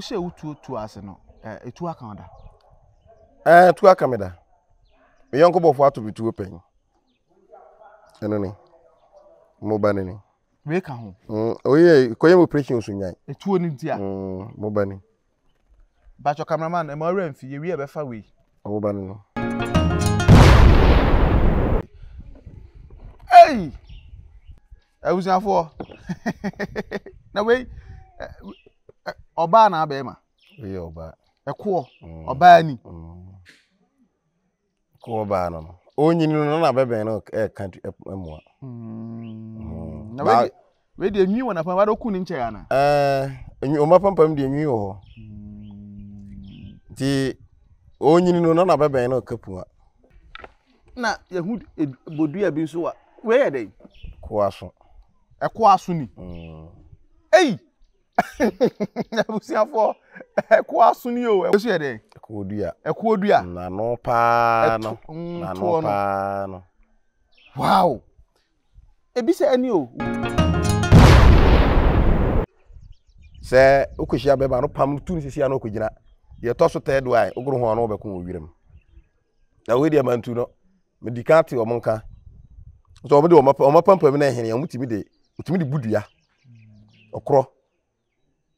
wohyɛ wotuo tu ase no ɛtu aka da ɛtu aka me da me yɔnko bɔfo ato bituo pɛn ɛno ne moba ne ne wei ka ho mm, oyɛ kɔyɛ mu prekin so nyae ɛtuo no nti a mm, moba ne bakyɔ cameraman ɛma werɛ mfi yɛwie ɛbɛfa wei ɔmoba ne no ei abusuafoɔ na wei ɔbaa na abɛɛma ɛyɛ ɔbaa ɛkoɔ ɔbaa ni mm. koɔ baa no no onyini no na abɛbɛn no ɛka mmoa na wei deɛ nwi wɔ napam wade woku ne nkyɛe ana ɔma pampam deɛ nwi wɔ hɔ mm. nti onyini no na na abɛbɛn no ɛka pua na yɛhu bodua bi nso a wei yɛ dɛn koa so ɛkoa so ni ɛyi mm. abusuafoɔ ɛko aso o ɛko so yɛ dɛ. dua. ɛko dua. nano paa no mm, nano paa no. wow ebi sɛ ɛni o. sɛ okohyia bɛɛma no pam tu ne sisi ano okogyina deɛ ɛtɔ so tɛɛ do a ogoro ho ano ɔbɛko wɔ wiram na wei deɛ mantu no medi ka te ɔmo nka nso ɔmo de ɔmo pampam no ɛhene ɔmo tumi de ɔtumi de bu dua ɔkorɔ.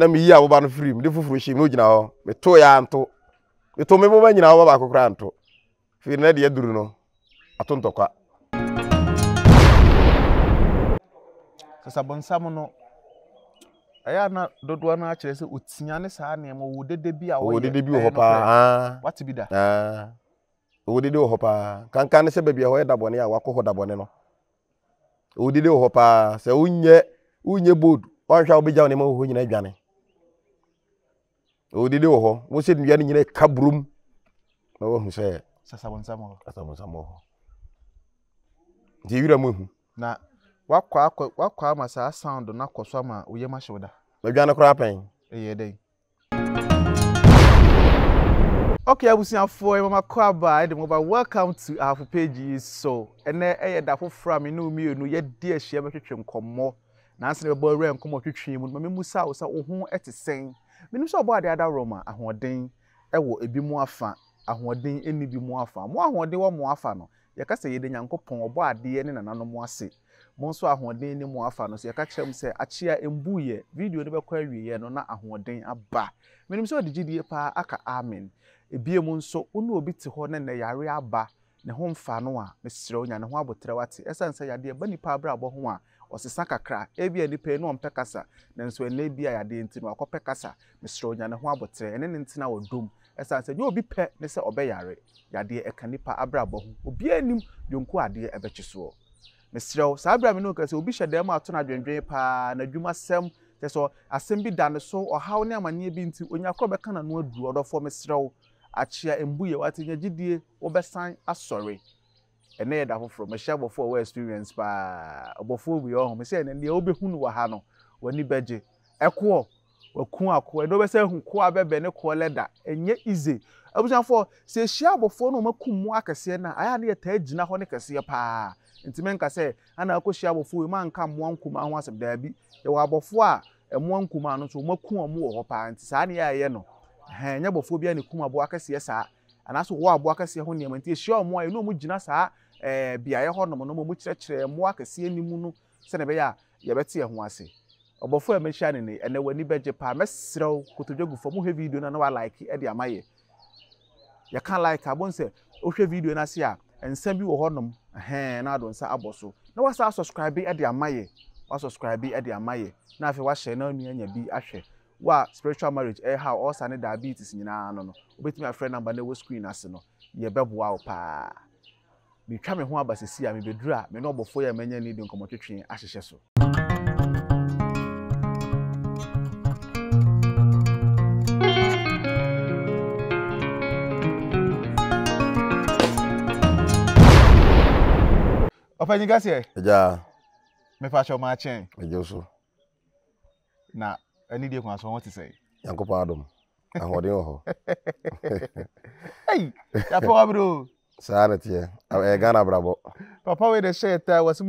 na meyi a woba no firi mede foforo hyɛ mu gyina hɔ metoeɛ a nto meto me boba nyinaa woba baako koraa nto firi na deɛ aduru no ato ntɔkwa sasa bɔnsam no ɛyɛ na dodoɔ no akyerɛ sɛ ɔtia ne saa nneɛma ɔwɔ dede bi a ɔwɔ dede bi wɔ hɔ paa wate bi da ɔwɔ dede wɔ hɔ paa kankan ne sɛ baabi a hɔ yɛ dabɔne a wakɔ hɔ dabɔne no ɔwɔ dede wɔ hɔ paa sɛ wonyɛ wonyɛ bold ɔnhwɛ a wobɛgya wo nneɛma wɔ hɔ adwane odidi wɔ hɔ wɔsɛ nnua no nyina ɛka burom na wɔhu sɛ sasabonsam wɔ hɔ nti ewira mu ehu na wakɔ akɔ wakɔ ama saa sound no akɔ so ama oyɛ ma hyɛ da badwa no koraa pɛn ɛyɛ dɛn Okay, abusuafoɔ yɛ mama kɔ aba ɛde mo ba welcome to ahafo page yi so ɛnɛ ɛyɛ da foforɔ a me ne wo mmienu yɛdi ahyia bɛtwetwe nkɔmmɔ nanso ne bɛbɔ awura nkɔmmɔ twetwe mu no ma memusa wo sɛ ɛte sɛn menim sɛ ɔbɔ adeɛ adarɔ mu a ahoɔden wɔ ebi mu afa ahoɔden ni bi mu afa mo ahoɔden wɔ mo afa no yɛka sɛ yɛde nyankopɔn ɔbɔ adeɛ ne nananom ase mo nso ahoɔden ne mo afa no so yɛka kyerɛ mu sɛ akyea mbuyɛ video no bɛkɔ awieɛ no na ahoɔden aba menim sɛ ɔde gyidie paa aka amen ebie mu nso wone obi te hɔ ne ne yare aba ne ho mfa no a mesrɛ wo nya ne ho abotire wate ɛsiane sɛ yadeɛ ba nipa abrabɔ ho a ɔsesa kakra ebi a nipa no ɔmpɛ kasa na nso ɛnna bi a yadeɛ nti no akɔpɛ kasa mesrɛ ɔnya ne ho abɔtire ɛne ne ntena wɔ dom ɛsan sɛ nyɛ obi pɛ ne sɛ ɔbɛyare yadeɛ ɛka nipa abrabɔ ho obiara nim yonko adeɛ ɛbɛkye soɔ mesrɛ saa abira mi no kɛse obi hyɛ dɛm ato na adwendwen paa na adwuma sɛm kyɛ sɛ asɛm bi da ne so ɔhaw ne amanneɛ bi nti onyakorɔ bɛka n'ano aduru ɔdɔfoɔ mesrɛ akyea mbu wate nyɛ wɔbɛsan asɔre ɛnɛ yɛ da foforɔ mɛhyɛ abɔfoɔ a wɔyɛ experience paa ɔbɔfoɔ bi ɔho mɛ sɛ ɛnɛ deɛ wobɛhu no wɔ ha no w'ani bɛgye ɛkoɔ waku akoɔ ɛdɛ wobɛsɛ ehu koɔ abɛbɛ ne koɔ lɛda ɛnyɛ ize abusuafoɔ sɛ ehyia abɔfoɔ no ɔmaku mu akɛseɛ na, a ayɛ a ne yɛ taa gyina hɔ ne kɛseɛ paa nti mɛnka sɛ ana akɔhyia abɔfoɔ yi manka mmoa nkuma ho asɛm daabi yɛwɔ abɔfoɔ a mmoa nkuma no nso ɔmaku ɔmo wɔ hɔ paa nti saa ne yɛayɛ no ɛhɛn nyɛ abɔfoɔ bi a ne kum aboa akɛseɛ saa anaasɛ wɔwɔ aboa akɛseɛ ho nneɛma nti ehyia ɔmo a yɛn no ɔmo gyina saa Eh, beaeɛ hɔnom no mu kyerɛkyerɛ mmoa akɛseɛ ni mu no sɛnea ɛbɛyɛ a yɛbɛte ɛho ase ɔbɔfo a mɛhyia ne ne ɛnɛ w'ani bɛgye paa mɛsrɛw kotodwe gu fam wohwɛ video no na walike ɛde ama yɛ yɛka like abɔn sɛ wohwɛ video no ase a nsɛm bi wɔ hɔnom ɛhɛn na adɔ nsa abɔ so na wasa subscribe ɛde ama yɛ wasubscribe ɛde ama yɛ na afei wahyɛ na nya bi ahwɛ wa spiritual metwa me ho aba sisi a mebɛduru me ne ɔbɔfoɔ yɛ manya ni de nkɔmmɔtwetwe ahyehyɛ so ɔpanyin kaseɛ agyaa mefa kyɛ ɔma akyɛn so na ɛne deɛ kun aso wɔn te sɛ nyankopɔn adom ahoɔden wɔ hɔ ɛyi yɛapɛ wa bro saa ne teɛ ɛyɛ ghana abrabɔ papa wei de hyɛ ɛtaa asɛm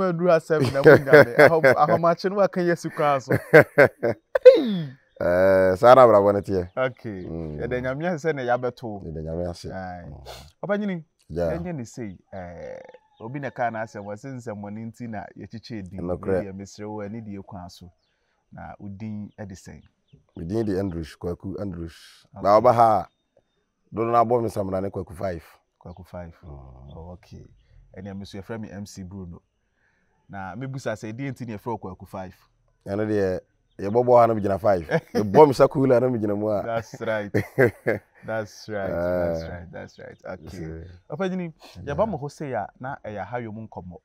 na mu ahomakye no waka yɛ sikwan so saa na abrabɔ ne teɛ mm. yɛde nyame ase sɛ ne mm. papa nyini ne sei obi na kaa n'asɛm wɔsi nsɛmmɔne nti na yɛkyekyɛ din mesrɛ wɔ Ne deɛ kwan so na odin de sɛn medin de andrews kwaku andrews na wɔba ha a dodo no abɔ me samra ne kwaku five kwaku five mm. oh, okay ɛne ɛmi yɛfrɛ mi mc bruno na mebusa sɛ ɛdeɛ nti na yɛfrɛ kwaku five. Eh, ɛno deɛ yɛbɔbɔ ha na mi five yɛbɔ mi sakula na mi gyina mu mhm, a. yɛba mo hɔ sei a na ɛyɛ ahayɔ mu nkɔmɔ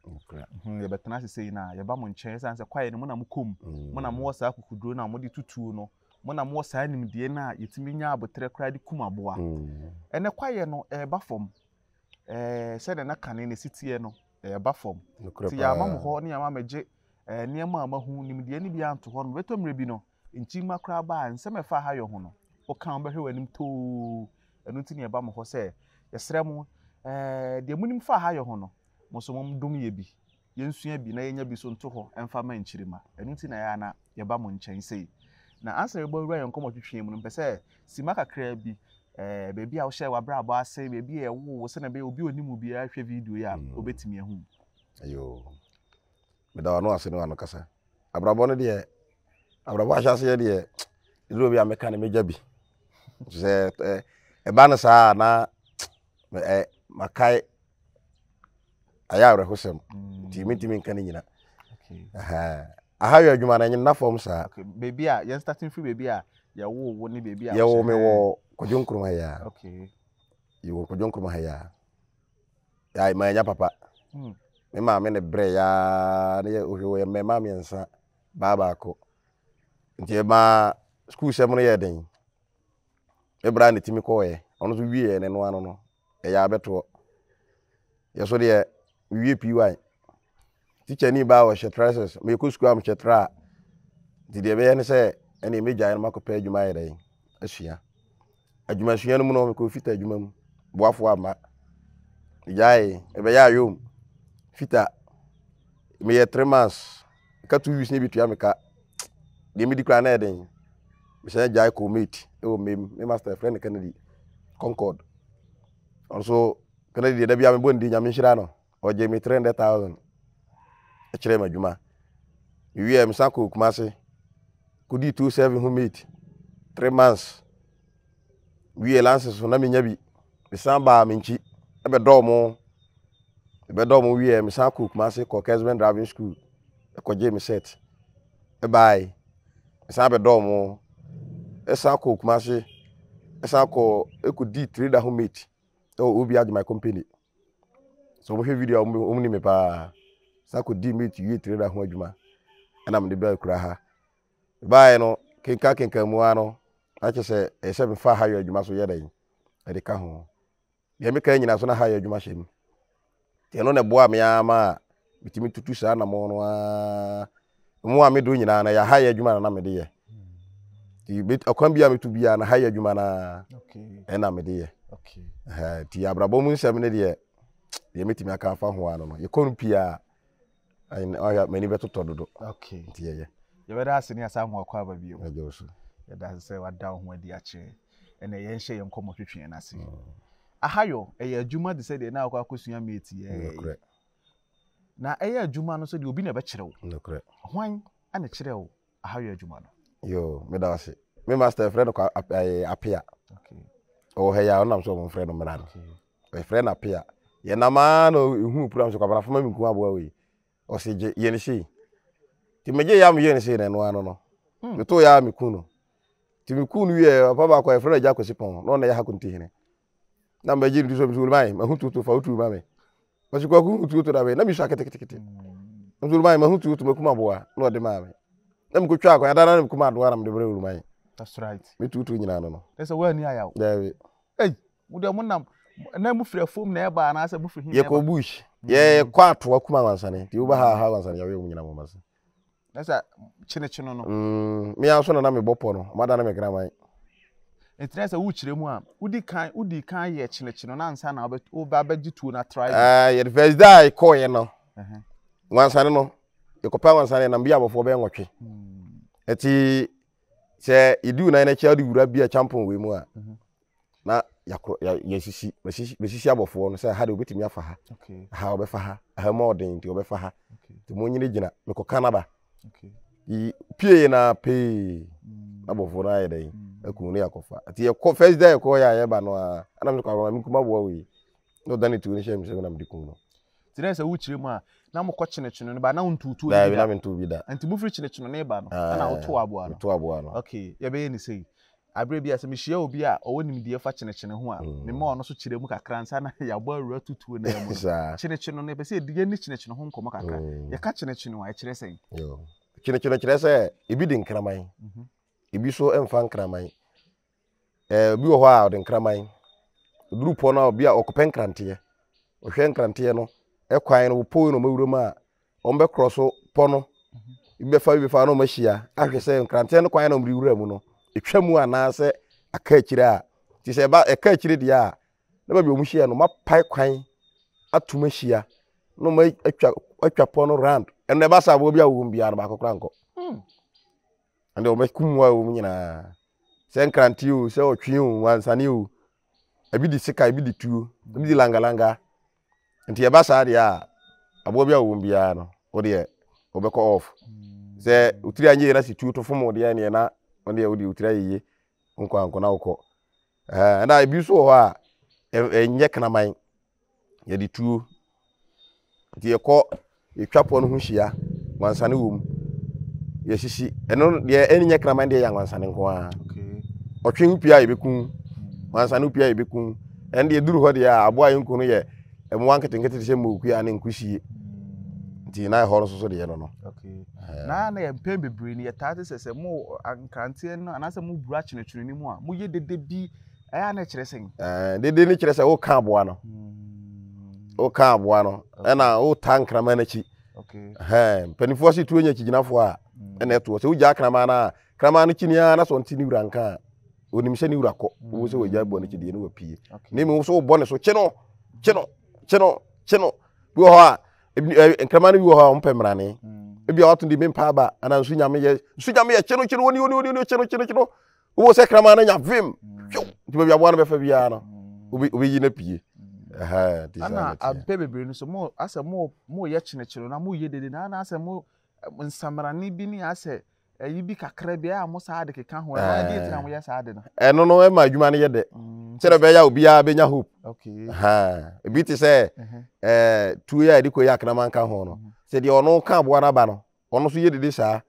yɛbɛtena ase sei na yɛba mo nkyɛn san sɛ kwaeɛ no mo mo kɔm mo na mm. saa kukuduro na mo de tutuo no mo na saa nimdeɛ no a yɛtumi nya abotire koraa de kum aboa ɛnɛ mm. kwaeɛ no ɛɛba eh, fam. na eh, nakane ne siteɛ no yɛba fam nti ama mo hɔ ne yɛama megye eh, nneɛma a mahu nimdeɛ ne bi anto hɔ no mmerɛ bi no nkyima koraa baa nsɛm ɛfa ha yɛ ho no woka wo bɛhwɛ w'anim too ɛno nti ne yɛba hɔ sɛ yɛsrɛ eh, deɛ munim fa ha yɛ ho no yɛ bi yɛnsua bi na yɛnya bi so nto hɔ ma nkyirima ɛno nti na yɛba nkyɛn na ansa yɛbɔ wura yɛn mu no mpɛ sɛ ɛɛ beebi a wohyɛ w'abrabɔ ase beebi a ɛwo wo sɛ na bɛ obi onimu bi ahwɛ video yi a hmm. obetumi ehu. ayo meda wano ase ne wano kasa abrabɔ no deɛ abrabɔ ahyɛ aseɛ deɛ ɛduru bi a meka ne megya bi sɛ ɛɛ ɛba no saa na ɛɛ eh, eh, makae ayɛ awerɛhosɛm hmm. nti mentumi nka ne nyina aha yɛ adwuma no ɛnyɛ nna fam saa. beebi a yɛn starting free beebi a yɛwo wo ne beebi a. yɛwo mi wɔ kɔdwo nkroma yɛ a yɛwɔ kɔdwo nkroma ha yɛ a ma papa e me maame ne berɛ yɛa ne yɛ ohwɛ yɛ mmɛma mmiɛnsa baa baako nti ɛma sukuu hyɛm no yɛ den me bra ne timi kɔɔyɛ ɔno nso wieɛ ne noa no no ɛyɛ abɛtoɔ yɛ so deɛ mewie pii wae tikyani baa wɔhyɛ trousers meyɛkɔ sukuu a mehyɛ tra a nti deɛ ɛbɛyɛ ne sɛ ɛne mɛgyae no makɔpɛ adwuma yɛ dɛn asua e adwumasua no mu na ɔmekɔ fita adwuma mu boafoɔ ama gyae ɛbɛyɛ ayom fita meyɛ three months ka two weeks ne bi tua meka deɛ medi koraa na ɛden mehyɛ gyae comate ɛwɔ mem me master frɛ no kennedy concord ɔno so kennedy deɛ da bia mebɔ ne di nyame nhyira no ɔgye me three hundred thousand ɛkyerɛ me adwuma mewie mesan kɔ kumase kɔdii two seven homate three months wiye lanse so na menya bi mesan baa me nkyi ɛbɛdɔɔ mo ɛbɛdɔɔ e mo wiye mesan kɔ kumase kɔ kesben driving school ɛkɔgye e me set ɛbaae mesan bɛdɔɔ mo ɛsan kɔ kumase ɛsan kɔ ɛkɔdi trader ho mate ɛwɔ obi agye company so wɔhwɛ video a wɔn ni me paa ɛsan kɔ di mate wiye trader ho adwuma ɛna e mo de bɛɛ kura ha ɛbaae no kenka kenka mu ara akyɛ sɛ ɛsɛ mefa ha yɛ adwuma so yɛ dɛn ɛde ka ho deɛ meka nyina so na ha yɛ adwuma hyɛ mu nti ɛno na ɛboa me ara ma a metumi tutu saa namɔ no ara mu a medo nyinaa no yɛha yɛ adwuma no na mede yɛ nti ɔkwan bi a meto biara na ha yɛ adwuma no ara ɛna mede yɛ nti abrabɔ mu nsɛm no deɛ deɛ mɛtumi aka afa ho ano no yɛkɔ no pii a m'ani bɛtotɔ dodo nti yɛyɛ yɛbɛda ase asa ho akɔ aba bio yɛda ase sɛ wada wo ho adi akyerɛ ɛnna yɛnhyɛ yɛn nkɔmɔ twetwe yɛn ase mm. ahayɔ ɛyɛ adwuma de sɛ deɛ na akɔ akɔsua meeti yɛyɛ na ɛyɛ adwuma no so deɛ obi na ɛbɛkyerɛ wo hwan ana kyerɛ wo ahayɔ adwuma no yo meda ase me master frɛ no apea ɔwɔ ha yi a ɔnam sɛ ɔmo frɛ no mmra no ɔfrɛ no apea yɛnamaa na ɛhu pura so kwabana fama mi nkum aboa wei ɔsɛ gye yɛne sei nti megye yɛ a meyɛ sei na ɛnoa no no hmm. metoo yɛ meku no timi kun wiɛ apa ba kɔ ɛfrɛ gya kɔsi pɔn na ɔna yɛ ha kunti hene na mɛ gye ndu so bisu mai ma hutu tu fa hutu ma me ma si kwaku hutu to da me na mi shaka tikiti kiti ndu mai ma hutu to ma kuma boa na ɔde ma me na mi ko twa akɔ adana na mi kuma adoa na mi de brɛ mai that's right mi tu nyina no no ɛsɛ wa ni ayaw dabi ei wo de mo nam na mu fira fom na ɛba na sɛ mu fira hin yɛ kɔ bush yɛ kɔ atoa kuma wansane ti wo ba ha ha wansane yɛ wo nyina mo mase nasa kyinikyini no. mmea nso na na mebɔ pɔ no ɔmo adana mekra man. ntina sɛ wokyerɛ mu a wodi kan wodi kan yɛ kyinikyini na ansa na woba abɛgye tuo na tra. Ah, ɛɛ yɛde fɛs da a kɔɔ yɛ no wansane no yɛkɔpa wansane nam bi abɔfoɔ bɛyɛ nwɔtwe ɛti hmm. sɛ yɛdi wo nan n'akyi a wode wura bi a champion wei mu a na yakoro yɛsisi bɛsisi abɔfoɔ no sɛ ha de obetumi afa ha ha ɔbɛfa ha ha mu ɔden nti ɔbɛfa ha nti mo nyere gyina mekɔ kanada pie na pee mm. abɔfo no ayɛ dɛn akunu mm. no yɛakɔfa nti yɛkɔ first day yɛkɔ yɛ a yɛba no a anam kɔ awɔra mekum aboa wei na ɔda ne tuo no hyɛ me sɛ nam de kum no nti dɛ sɛ wokyerɛ mu a na mokɔ kyenekyenɛ no ba na wontuutuo bi da nti mofiri kyenekyenɛ no ba no ana woto aboa no woto aboa no okay yɛbɛyɛ ne sɛi abere bi asɛ mehyia obi a ɔwɔ nimdeɛ fa kyenekyene ho a mm. mema ɔno so kyerɛ mu kakra nsa na yɛabɔ awura tutuo na mu kyenekyene no ɛpɛ sɛ yɛdi yɛne kyenekyene ho nkɔmmɔ kakra mm. yɛka kyenekyene a ɛkyerɛ sɛn kyenekyene kyerɛ sɛ ebi de nkraman mhm. ebi so mfa nkraman eh, obi wɔ hɔ a ɔde nkraman oduru pɔ no a obi a ɔkɔpɛ nkranteɛ ɔhwɛ nkranteɛ no ɛkwan no wɔpɔ no ɔmawura mu a ɔmbɛkorɔ so pɔ no mhm. ebi bɛfa bi bɛfa na ɔmahyia ahwɛ sɛ nkranteɛ no kwan na ɔmde wura mu no ɛtwa mu anaasɛ aka akyire a nti sɛ ɛba ɛka akyire deɛ a ne baabi a hyia no mapae kwan atum ahyia na wɔn atwa atwa pɔ no round ɛnna ɛba saa aboɔ bi a wɔn biara no baako kora nkɔ ɛnna wɔn akum wɔn a wɔn nyinaa sɛ nkrante o sɛ ɔtwe o wansane o ebi di sika ebi di tuo ebi di langalanga nti ɛba saa deɛ a aboɔ bi a wɔn biara no wɔdeɛ wɔbɛkɔ off hmm. sɛ otiri anyi yɛn asi tuo to fom wɔdeɛ yɛn na ɔno deɛ wode wo tiri ayɛyie nkɔ ankɔ na wokɔ ɛna ebi nso wɔ hɔ a ɛnyɛ kanaman yɛde tuo nti yɛkɔ yɛtwa poɔ no ho hyia wansane wɔ mu yɛsisi ɛno deɛ ɛnyɛ kanaman deɛ yɛ wansane nko ara ɔtwe pia yɛbɛkum wansane pia yɛbɛkum ɛno deɛ duru hɔ deɛ aboa yɛnko no yɛ mmoa nketenkete te sɛ mmokuaa ne nkusie nti na ɛhɔ no soso deɛ no no na na yɛ mpɛn bebree no yɛtaa te sɛ sɛ mo nkranteɛ no anaasɛ mo buru akyenatwene no mu a moyɛ dede bi ɛyɛ ana kyerɛ sɛn dede no kyerɛ sɛ woka aboa no hmm. woka aboa no ɛna wota nkraman no akyi mpanimfoɔ se tuo nya akyigyinafoɔ a hmm. ɛna ɛtoɔ sɛ wogyaa kraman no a kraman no kyi niaa na sɛ ɔnte ne wura nka a onim sɛ ne wura kɔ wo sɛ wɔgya bɔ no kyi deɛ ne wapie ne mu so wobɔ ne so kye no kye no bi hɔ a Eh, nkrama no bi wɔ hɔ a ɔmpɛ mmerane mm. ebi a wato de bi mpa aba anaa nsu nyame yɛ nsu nyame yɛ kyeno kyeno woni woni woni kyeno kyeno kyeno wobɔ sɛ krama no nya vim mm. hwew nti baabi aboa no bɛfa biara no wobɛyi mm. no pie ana abɛ bebree no so mo asɛ mo mo yɛ kyenekyere na mo yɛ dede na ana asɛ mo eh, nsamrane bi ne asɛ ɛyi bi kakra bi a mo saa de keka ho ɛwɔ adi tina mo yɛ saa de no. ɛno no ɛma adwuma no yɛ dɛ kyerɛ mm, bɛyɛ obiara bɛnya hope ebi te sɛ ɛɛ tuo yɛ a yɛde kɔ yɛ akrama nka ho no mhm. sɛ deɛ ɔno ka aboa n'aba no ɔno nso yɛ didi saa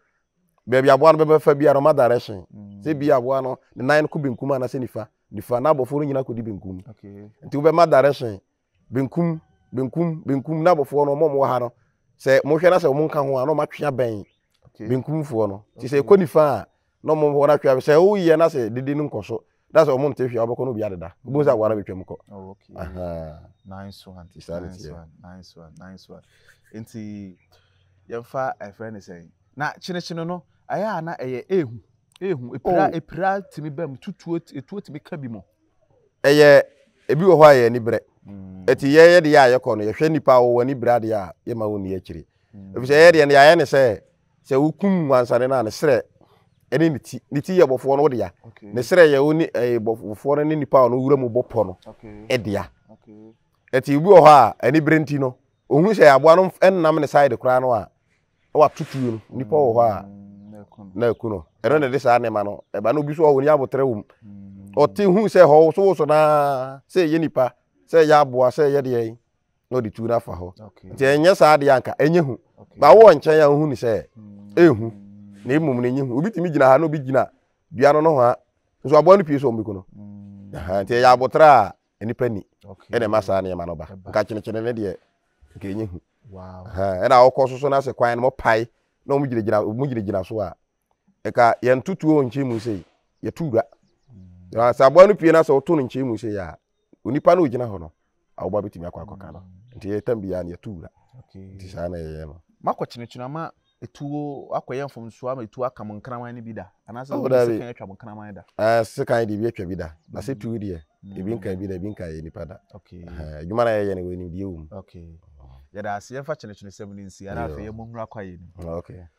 beebi aboa no bɛbɛfa bi a no ma direction mm. sɛ bi aboa no ne nan ko benkum anase nifa nifa n'abɔfoɔ no nyinaa kɔ di benkum nti wobɛma direction benkum benkum benkum n'abɔfoɔ no ɔmo ɔmo wɔ ha no sɛ mo hwɛ na sɛ ɔmo nka ho a ɔmo atwea bɛn benkumfoɔ no nti sɛ ɛkɔ nifa a na ɔmo wɔn atwi abɛ sɛ woyɛ na sɛ dede no nkɔ so na sɛ ɔmo nte ɔbɛkɔ no obi adeda obi sɛ awara betwa mu kɔ. Oh, nice one nice one nice one nice one nti yɛmfa ɛfrɛ ne sɛn na kyinikyini no ɛyɛ a na ɛyɛ ehu ehu epira oh. epira tìmi bɛm tutuo etuo tìmi ka bi mu. ɛyɛ ebi wɔ hɔ a yɛ ani brɛ eti mm. yɛ yɛ de yɛ a yɛkɔ no yɛhwɛ nipa a wɔwɔ ani brɛ adeɛ a yɛ ma wɔn ni akyire efisɛ mm. yɛ deɛ no yɛ ayɛ ne sɛ sɛ wokum wansane no a ne serɛ ɛne ne ti ne ti yɛ bɔfoɔ no wo ne serɛ yɛ wo bɔfoɔ no ne nipa a no wura mu bɔpɔ no ɛdea ɛti ibi wɔ hɔ a ɛne bere nti no ohun sɛ aboa no ɛnam ne side koraa no a watutu no nipa wɔ hɔ a mm, na eku no ɛno na ɛde saa nneɛma no ɛba no obi so ɔwɔ ni abotire wɔm mm. ɔte hu sɛ hɔ so naa sɛ ɛyɛ nipa sɛ ɛyɛ aboa sɛ ɛyɛ deɛ na ɔde tuura fa hɔ nti ɛnyɛ saa adeɛ anka ɛnyɛ hu ba wɔ nkyɛn a ohu ni sɛ hmm. ehu na emum na enye hu obi tumi gyina ha na obi gyina dua no no ho a nso aboa no pie so ɔmo ko no nti ɛyɛ abotire a nipa ni ɛna ɛma saa nneɛma no ba nka kyenekyene ne deɛ nka enye hu ɛna ɔkɔ soso na sɛ kwan no mo pae na ɔmo gyinagyina ɔmo gyinagyina so a ɛka yɛn tutuo wɔ nkyɛn mu sɛ yɛ tuura sɛ aboa no pie na sɛ ɔto no nkyɛn mu sɛ yɛ a onipa no ogyina hɔ no awoba bɛtumi akɔ akɔka no. nti yɛtambia ne yɛtuura nti saa na yɛyɛ no makɔ kyenekyenɛ ma etuo akɔyɛ mfomsoa ma etuo aka mo nkraman no bi da anaasɛ oh, sekan atwa mo nkraman da sekan deɛ bi atwa bi da mm. na sɛ tuo deɛ mm, ebi nka bi da ebi nka yɛ nipa da adwuma na yɛyɛ no wɔ nimdeɛ wɔ mu yɛda ase yɛmfa kyenekyenɛ sɛm no nsi ana afei yɛmɔhura kɔ ayɛ nim ah,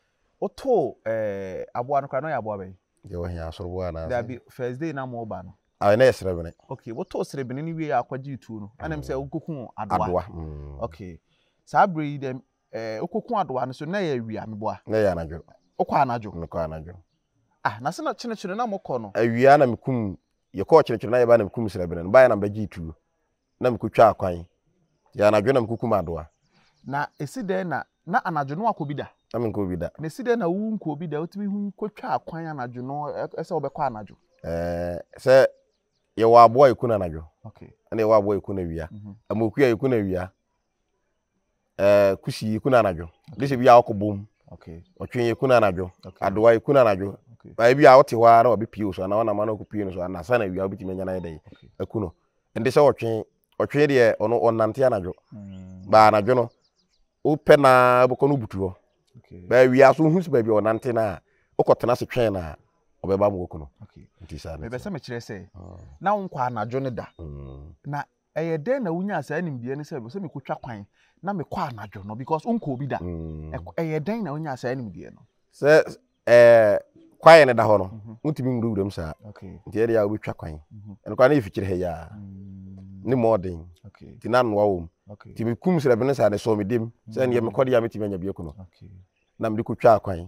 wotoo aboa no koraa na ɔyɛ aboa bɛyi deɛ wɔhia asoroboa anaasɛ dabi first day na mo ba no ɛnɛ yɛ srɛbene okay wotɔɔ srɛbene no wie akɔgye tuo no ɛnam sɛ mm. wokɔku adoa adoa mm. ok. saa berɛ yi dɛm ɛɛ eh, wokɔku adoa no so na yɛ awia meboa na yɛ anadwo wokɔ anadwo mekɔ anadwo ah na sɛ na kyenekyenɛ na mokɔ no Ewia na mekum yɛkɔɔ kyenekyenɛ na yɛba na mekum srɛbene no baɛ na mbɛgye tuo na mekɔtwa akwan yɛ anadwo na mekɔkum adoa na esi dɛn na na anadwo no akɔ bi da na menkɔ bi da na esi dɛn na wowu nkɔ bi da wotumi hu kɔtwa akwan anadwo no ɛsɛ wobɛkɔ anadwo ɛɛ eh, sɛ yɛwɔ aboa a ɛku anadwo ɛna yɛwɔ aboa a ɛku na awia amoku a ɛku ɛɛ kusi ɛku na anadwo dɛsɛ bi a ɔkɔ bom ɔtwe ɛku na anadwo adowa ɛku na anadwo ebi a ɔte hɔ ara na ɔbi pie o so anaa ɔnam anaa ɔkɔ pie so anasa na awia obitumi anya na yɛ dɛ ɛku no ɛnde sɛ ɔtwe ɔtwe deɛ ɔno ɔnante anadwo baa anadwo no wopɛ naa bɛkɔ no butu hɔ baa awia so ohun si baabi ɔnante naa ɔkɔ tena se twɛn naa ɔbɛba mu okunu nti saa ne sɛ bɛbɛsɛ mi kyerɛ sɛ ah. na nkɔ anadwo ne da hmm. na ɛyɛ dɛn na wunya saa nimdeɛ ne sɛ bɛsɛ mi kɔ twa kwan na mi kɔ anadwo no because nkɔ obi da hmm. ɛyɛ dɛn na wunya saa nimdeɛ no. sɛ ɛɛ eh, kwan ne da hɔ no ntumi mhm. nwurawura mhm. hmm. mu saa nti ɛyɛ de a wobɛtwa kwan ɛno kwan ne yɛ fikyiri ha yaa ne mu ɔden nti n'anoa wɔ mu nti mi kum srɛbi ne saa ne sɔmi dim sɛ ne yɛ mi kɔ de yɛ mi ti mi anya bi ekunu na mi de kɔ twa kwan.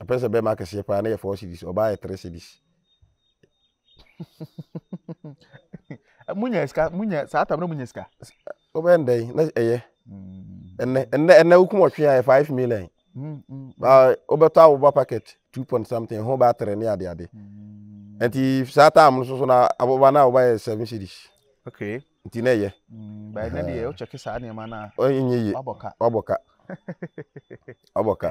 apɛ sɛ bɛrima akɛseɛ paa na yɛ four cities ɔbaa yɛ three cities. munya sika munya saa atam na munya sika. Eh, wobɛn dɛn na ɛyɛ hmm. ɛnɛ ɛnɛ ɛnɛ wokum ɔtwe ayɛ five million. Hmm, hmm, baa wobɛtɔ awoba packet two point something ho baa tere ne ade ade. nti saa atam no soso na awoba na awoba seven cities. okay nti na ɛyɛ. baa ɛnɛ deɛ ɔkyɛ kisa nneɛma na. ɔnyɛ yie wabɔ ka wabɔ ka wabɔ ka.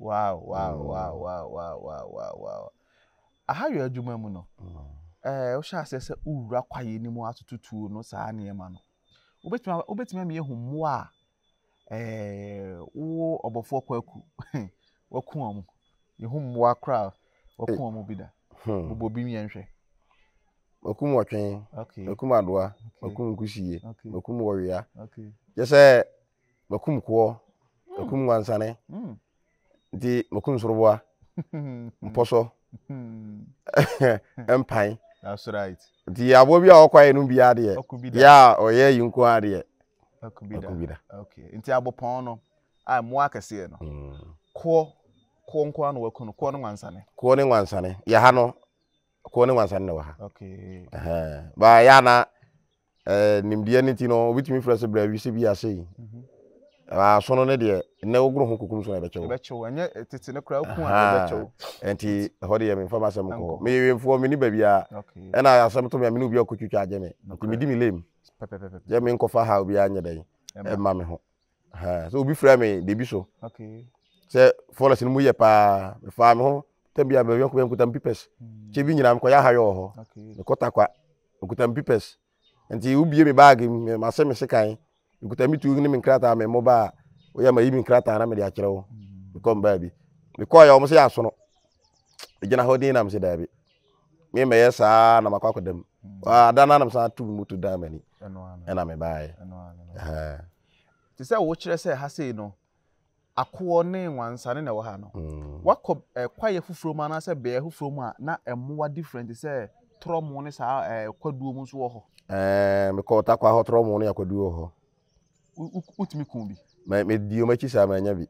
wow wow wow wow wow wow wa wa, adwuma mu no ɛɛ mm. wohyɛ aseɛ sɛ owura kwaeɛ no mu atoto tuo no saa nneɛma no wobɛtumi wobɛtumi amiyɛ hu mmoa a ɛɛ wo ɔbɔfoɔ kwaku wɔko wɔn yɛhu mmoa koraa wɔko eh, wɔn bi da hmm. bobɔ bi yɛn hwɛ okum ɔtwen okum adoa okum nkusie okum wɔwia okum koɔ okum hmm. wansane. Hmm. nti mako nsoroboa mpɔsɔ mpan nti aboa bi a ɔkɔ ayɛ no biara deɛ yɛ ɔyɛ yi nko ara ɔkɔ bi da nti abopɔn no a mmoa akɛseɛ no hmm. koɔ koɔ nko ara na wɔaku no ne nwansane koɔ ne nwansane yɛ ha no koɔ ne nwansane na wɔ ha ba yɛ ana eh, nimdeɛ no ti no obitumi frɛ sɛ brɛ awise bi ase yi mhm asono ah, ne deɛ nnɛ wogoro ho kukum so na ɛbɛkyɛwo nti ɛhɔ deɛ memfa masɛm kɔ meyɛwemfoɔ meni baabia ɛna asɛm to me a mene obi ɔkɔtwitwa agye me nti medi me lem gye me nkɔfa ha obiaa nyɛ dɛn ɛma me ho sɛ obi fira me debi so sɛ fɔlɛs no mu yɛ paa mefaa me ho tam bia baabi nkɔbɛ nkutam pipɛs kyɛ hmm. bi nyinaa mekɔyɛ ahayɛ wɔ hɔ mekɔtakwa nkutam pipɛs nti wobie me baage masɛ me sekan mekuta mi tuuri ne me nkrataa me mo baa woyɛ ma yi mi nkrataa na mede akyerɛ wo mm. mekɔ m baa bi mekɔɔyɛ wɔm sɛ yɛ asono megyina hɔ din nam sɛ daabi me mɛyɛ saa na makɔ akɔdam mm. ada no anam tu to mutu da mani ɛna mebaeɛ nti sɛ wokyerɛ sɛ ha sei no akoɔ ne nwansane na ɛwɔ ha no mm. wakɔ eh, kwaeɛ foforɔ mu anaasɛ beɛ foforɔ mu a na ɛmmoa different sɛ trɔmo ne saa eh, kwaduo mu nso wɔ hɔ mekɔɔ takwa hɔ trɔmo ne akwaduo wɔ hɔ wotumi kun bi. mɛ mɛ di o mɛ kyi sa mɛ nya bi.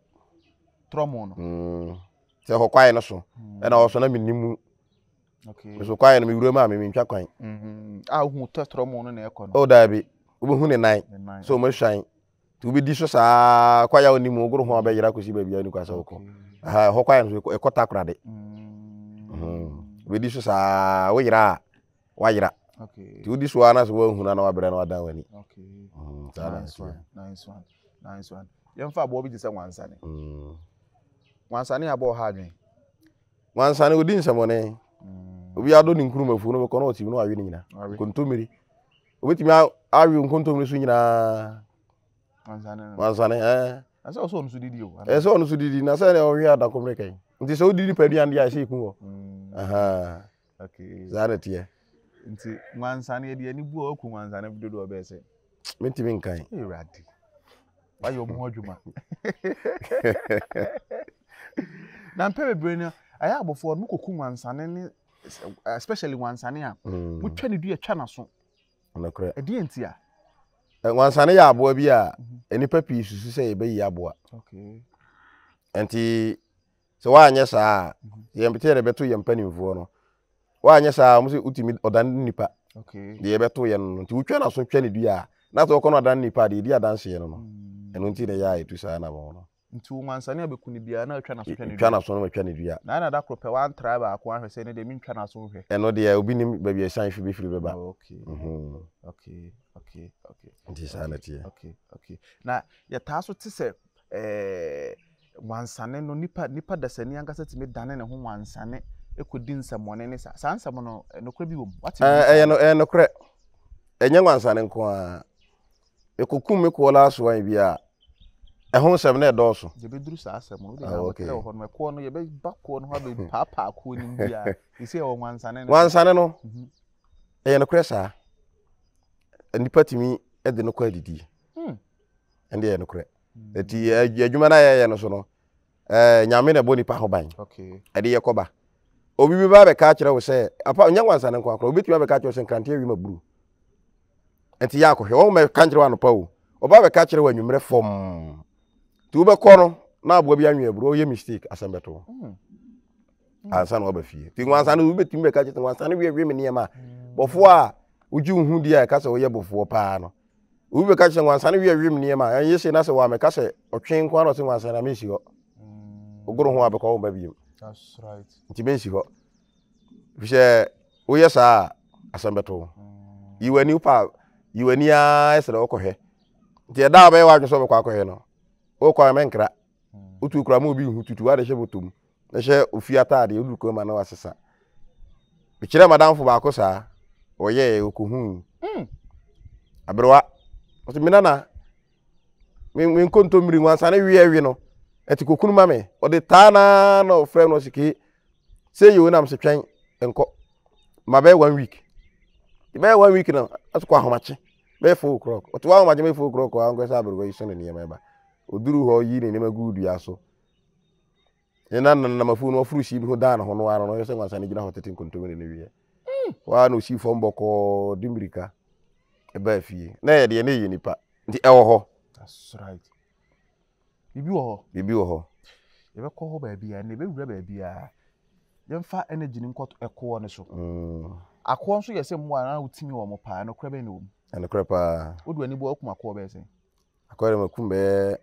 trɔmu no. sɛ kɔ kwan no so ɛna ɔsɔ na mi ni mu nso kwan no mi wura mu a mi mm. mi ntwa kwan. a ohun mm-hmm. tɔ trɔmu no na ɛkɔ no. o daabi o bɛ hun ne nan so o ma swan o bɛ di so saa kwan yà onim o goro hɔn a bɛ yira kosi baabi a ni kwasa okɔ aha ɛhɔ kwan no so ɛkɔ takora de o bɛ di so saa o yira a wa yira. Okay. To this one as well, Hunana Wabran Wadawani. Okay. Mm, nice one. Nice one. Nice one. Yɛmfa aboɔ bi te sɛ wansane. Mm. Wansane aboɔ ha adwene. Wansane odi nsɛmɔne. Mm. Obi adɔ ne nkuruma fu no bɛkɔ eh. na ɔtimi na wawe ne nyinaa. Kontomiri. Obɛtumi awe nkontomiri so nyinaa. Wansane. Wansane ɛɛ. Na sɛ ɔsɛ ɔno so didi o. Ɛsɛ ɔno so didi na sɛ ɔwe adakomere kɛn. Nti sɛ odidi pɛ aduane deɛ a ɛsɛ eku wɔ. Saa na teɛ nti nwansane yɛde ani bu a ɔku nwansane dodoɔ bɛɛ sɛ mentimi nkan ɛwurade wayɛ ɔmo ho adwuma na mpɛ bebree no ɛyɛ abɔfoɔ no mokɔku nwansane ne especially nwansane a motwa mm. ne dua twa naso ɛdeɛ nti a nwansane yɛ aboa bi a mhm. nnipa pii susu sɛ yɛbɛyi aboa nti sɛ woanyɛ saa a mhm. yɛmpete yɛde bɛto yɛmpa nimfoɔ no wanyɛ saa wɔn sɛ wotumi ɔdan nipa deɛ yɛbɛto yɛ no nti wotwa n'aso twa ne dua a n'asɛ ɔkɔ n'ɔdan nipa deɛ yɛdi adanseɛ no no hmm. ɛno nti na yɛ a yɛtu saa na wɔn no. nti wɔn ansani abɛku ne bia na n'aso twa ne dua twa n'aso na atwa ne dua. na ɛna da koro pɛ wɔn antra baako ahwɛ sɛ ne deɛ mi ntwa n'aso hwɛ. ɛno deɛ obi nim baabi ɛsan fi bi firi bɛba. Oh, mhm. nti saa na tiɛ. na yɛtaa so te sɛ ɛɛ eh, wansane no nipa nipa dasani ankasa tumi dane ne ho wansane ekodi nsɛmɔne ne sa saa nsɛm no nokorɛ bi wɔ mu wate. ɛyɛ no ɛyɛ nokorɛ ɛnyɛ nwansane nko ara ekokum mi kɔɔ laaso wɔn bi a ɛho nsɛm no ɛdɔɔso. Ah, yɛbɛ duru saa asɛm no o de yɛ awɔtɛ wɔ hɔ no no yɛbɛ ba no hɔ abɛ paapaa bi a esi ɛwɔ nwansane no. nwansane no mhm. ɛyɛ nokorɛ saa nipa tumi ɛde no kɔ adidi hmm. ɛnde yɛ nokorɛ eti hmm. adwuma no a yɛyɛ no so no ɛɛ nyame na ɛbɔ nipa ho ban ɛde yɛ kɔba obi bi ba bɛka akyerɛ wo sɛ apa nyɛ wansa ne nkɔakora obi tumi abɛka akyerɛ wo sɛ nkranteɛ wim aburu nti yɛ akɔhwɛ wɔn mɛka kyerɛ wo anɔpa wo ɔba bɛka akyerɛ wo anwummerɛ fam nti wobɛkɔ no na aboa bi anwe aburu ɔyɛ mistake asɛm bɛto wo hmm. Hmm. ansa na wɔba fie nti wansa no wobɛtumi bɛka akyerɛ sɛ wansa no wiewie me nneɛma hmm. bɔfoɔ a wogye wo ho di a ɛka sɛ woyɛ bɔfoɔ paa no obi bɛka kyerɛ sɛ wansa no wiewie me nneɛma ɛnyɛ se na sɛ wɔamɛka sɛ ɔtwe nko na ɔsɛ wansa no amɛsi hɔ ogoro ho abɛkɔ wo ba biom That's right. Nti bensi hɔ. Fisɛ woyɛ saa asɛm bɛto wo. Mm. Yiw'ani wopa yiw'ani ara ɛsɛ dɛ wokɔhwɛ. Nti ɛda a bɛyɛ w'adwe sɛ wobɛkɔ akɔhwɛ no wokɔ a mɛnkra. Mm. Wotu kura ma obi nhu tutu w'ade hyɛ bɔtɔ mu. Na hyɛ ofie ataadeɛ woduru kurom a na wasesa. Mekyerɛ madamfo baako saa ɔyɛɛ okohuu. Mm. Aberewa ɔsi mi nana menkɔ ntɔmmiri nwansa ne wie awi no ɛti kokunu ma mi ɔde taa na na ɔfrɛ no ɔsi kee sɛ yɛ onam sɛ twɛn nkɔ ma bɛyɛ one wik bɛyɛ one wik na aso kɔ ahomakye bɛyɛ four o'clock ɔte wɔn ahomakye bɛyɛ four o'clock ɔhan kɔsɛ abiriwa yi so ne nneɛma oduru hɔ yi ne nneɛma gu dua so ɛna no ɔfuru si bi ho daa ho no ara no hmm. na osi fam bɔkɔɔ di na yɛ deɛ ne yɛ nipa nti ɛwɔ hɔ. biribi wɔ hɔ biribi wɔ hɔ yɛbɛkɔ hɔ baabi a na yɛbɛwura baabi a yɛmfa energy no nkɔ ɛkoɔ no so mm. akoɔ nso yɛ sɛ mmoa na wotumi wɔ mo paa nokorɛ bɛyɛ na wɔ mu ɛnokorɛ paa wodu ani bɔ akum akoɔ bɛyɛ sɛ akoɔ dɛm akum bɛyɛ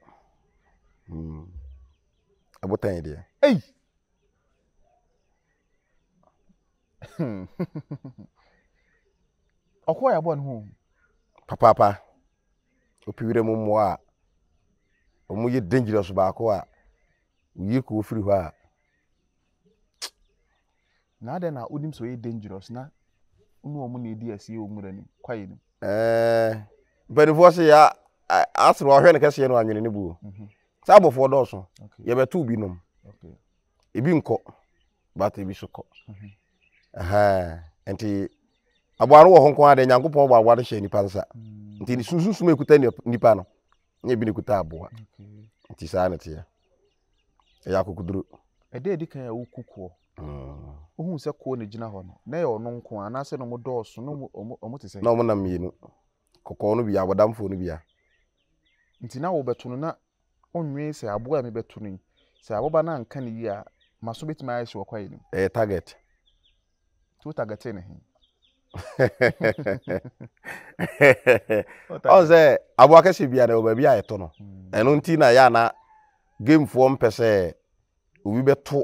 mm, abotan deɛ ei ɔkoɔ yɛ aboa no ho papaapa opiwire mu mmoa a ɔmoyɛ dangerous baako a oyi kɔ ofiri hɔ a na na wonim sɛ ɔyɛ dangerous na wone ɔmo na ɛdi asie wɔ mmura nim kwae nim mpanifoɔ se yɛ asere wahwɛ no kɛseɛ no anwene ne buo mhm. saa abɔfoɔ dɔɔso yɛbɛto bi nom ebi nkɔ bata ebi so kɔ mhm. nti aboa no wɔ ho nko ara deɛ nyankopɔn bɔ aboa no hyɛ nipa nsa mm. nti sunsunsum a ɛkuta nipa no na ebi na ekuta aboa nti saa na teɛ ɛyɛ akokoduro ɛda edi kan a ɛwɔ kukuo hmm. ohun sɛ kuo na gyina hɔ no na yɛ ɔno nko anaasɛ na ɔmo dɔɔso na ɔmo ɔmo te sɛ. na ɔmo nam mmienu kɔkɔɔ no bia abɔdamfoɔ no bia. nti na wɔbɛto no na ɔnwee sɛ aboa mi bɛto no yi sɛ aboba na nka ne yi a ma so betumi ayɛ hyɛ ɔkwa yi no. ɛyɛ target. tu target ne hin. ɔsɛ aboakɛhyɛ bia dɛ ɔbaabi a yɛto no hmm. ɛno nti na yɛ ana gamefoɔ mpɛ sɛ obi bɛto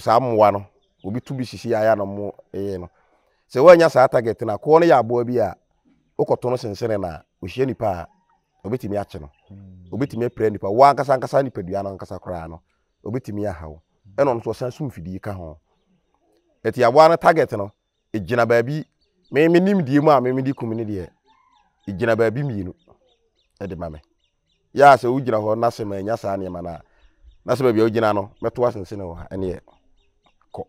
saa mmoa no obi to bi sisi ayɛ na mo ɛyɛ no sɛ woanya saa target no akoɔ no yɛ aboa bi a wokɔto no sensene na ɔhyia nipa a obɛtumi akye no hmm. obɛtumi apira nipa wo nkasa ankasa nipadua no ankasa koraa no obɛtumi aha wo hmm. ɛna nso ɔsan so mfidie ka ho eti aboa na taget no ɛgyina baabi mɛmɛ nim deɛ mu a mɛmɛ de kum ne deɛ ɛgyina baabi mmienu ɛde ma mɛ yɛ sɛ wogyina hɔ na sɛ mɛnya saa nneɛma no na sɛ baabi a wogyina no mɛto asensene wɔ ha ɛneɛ kɔ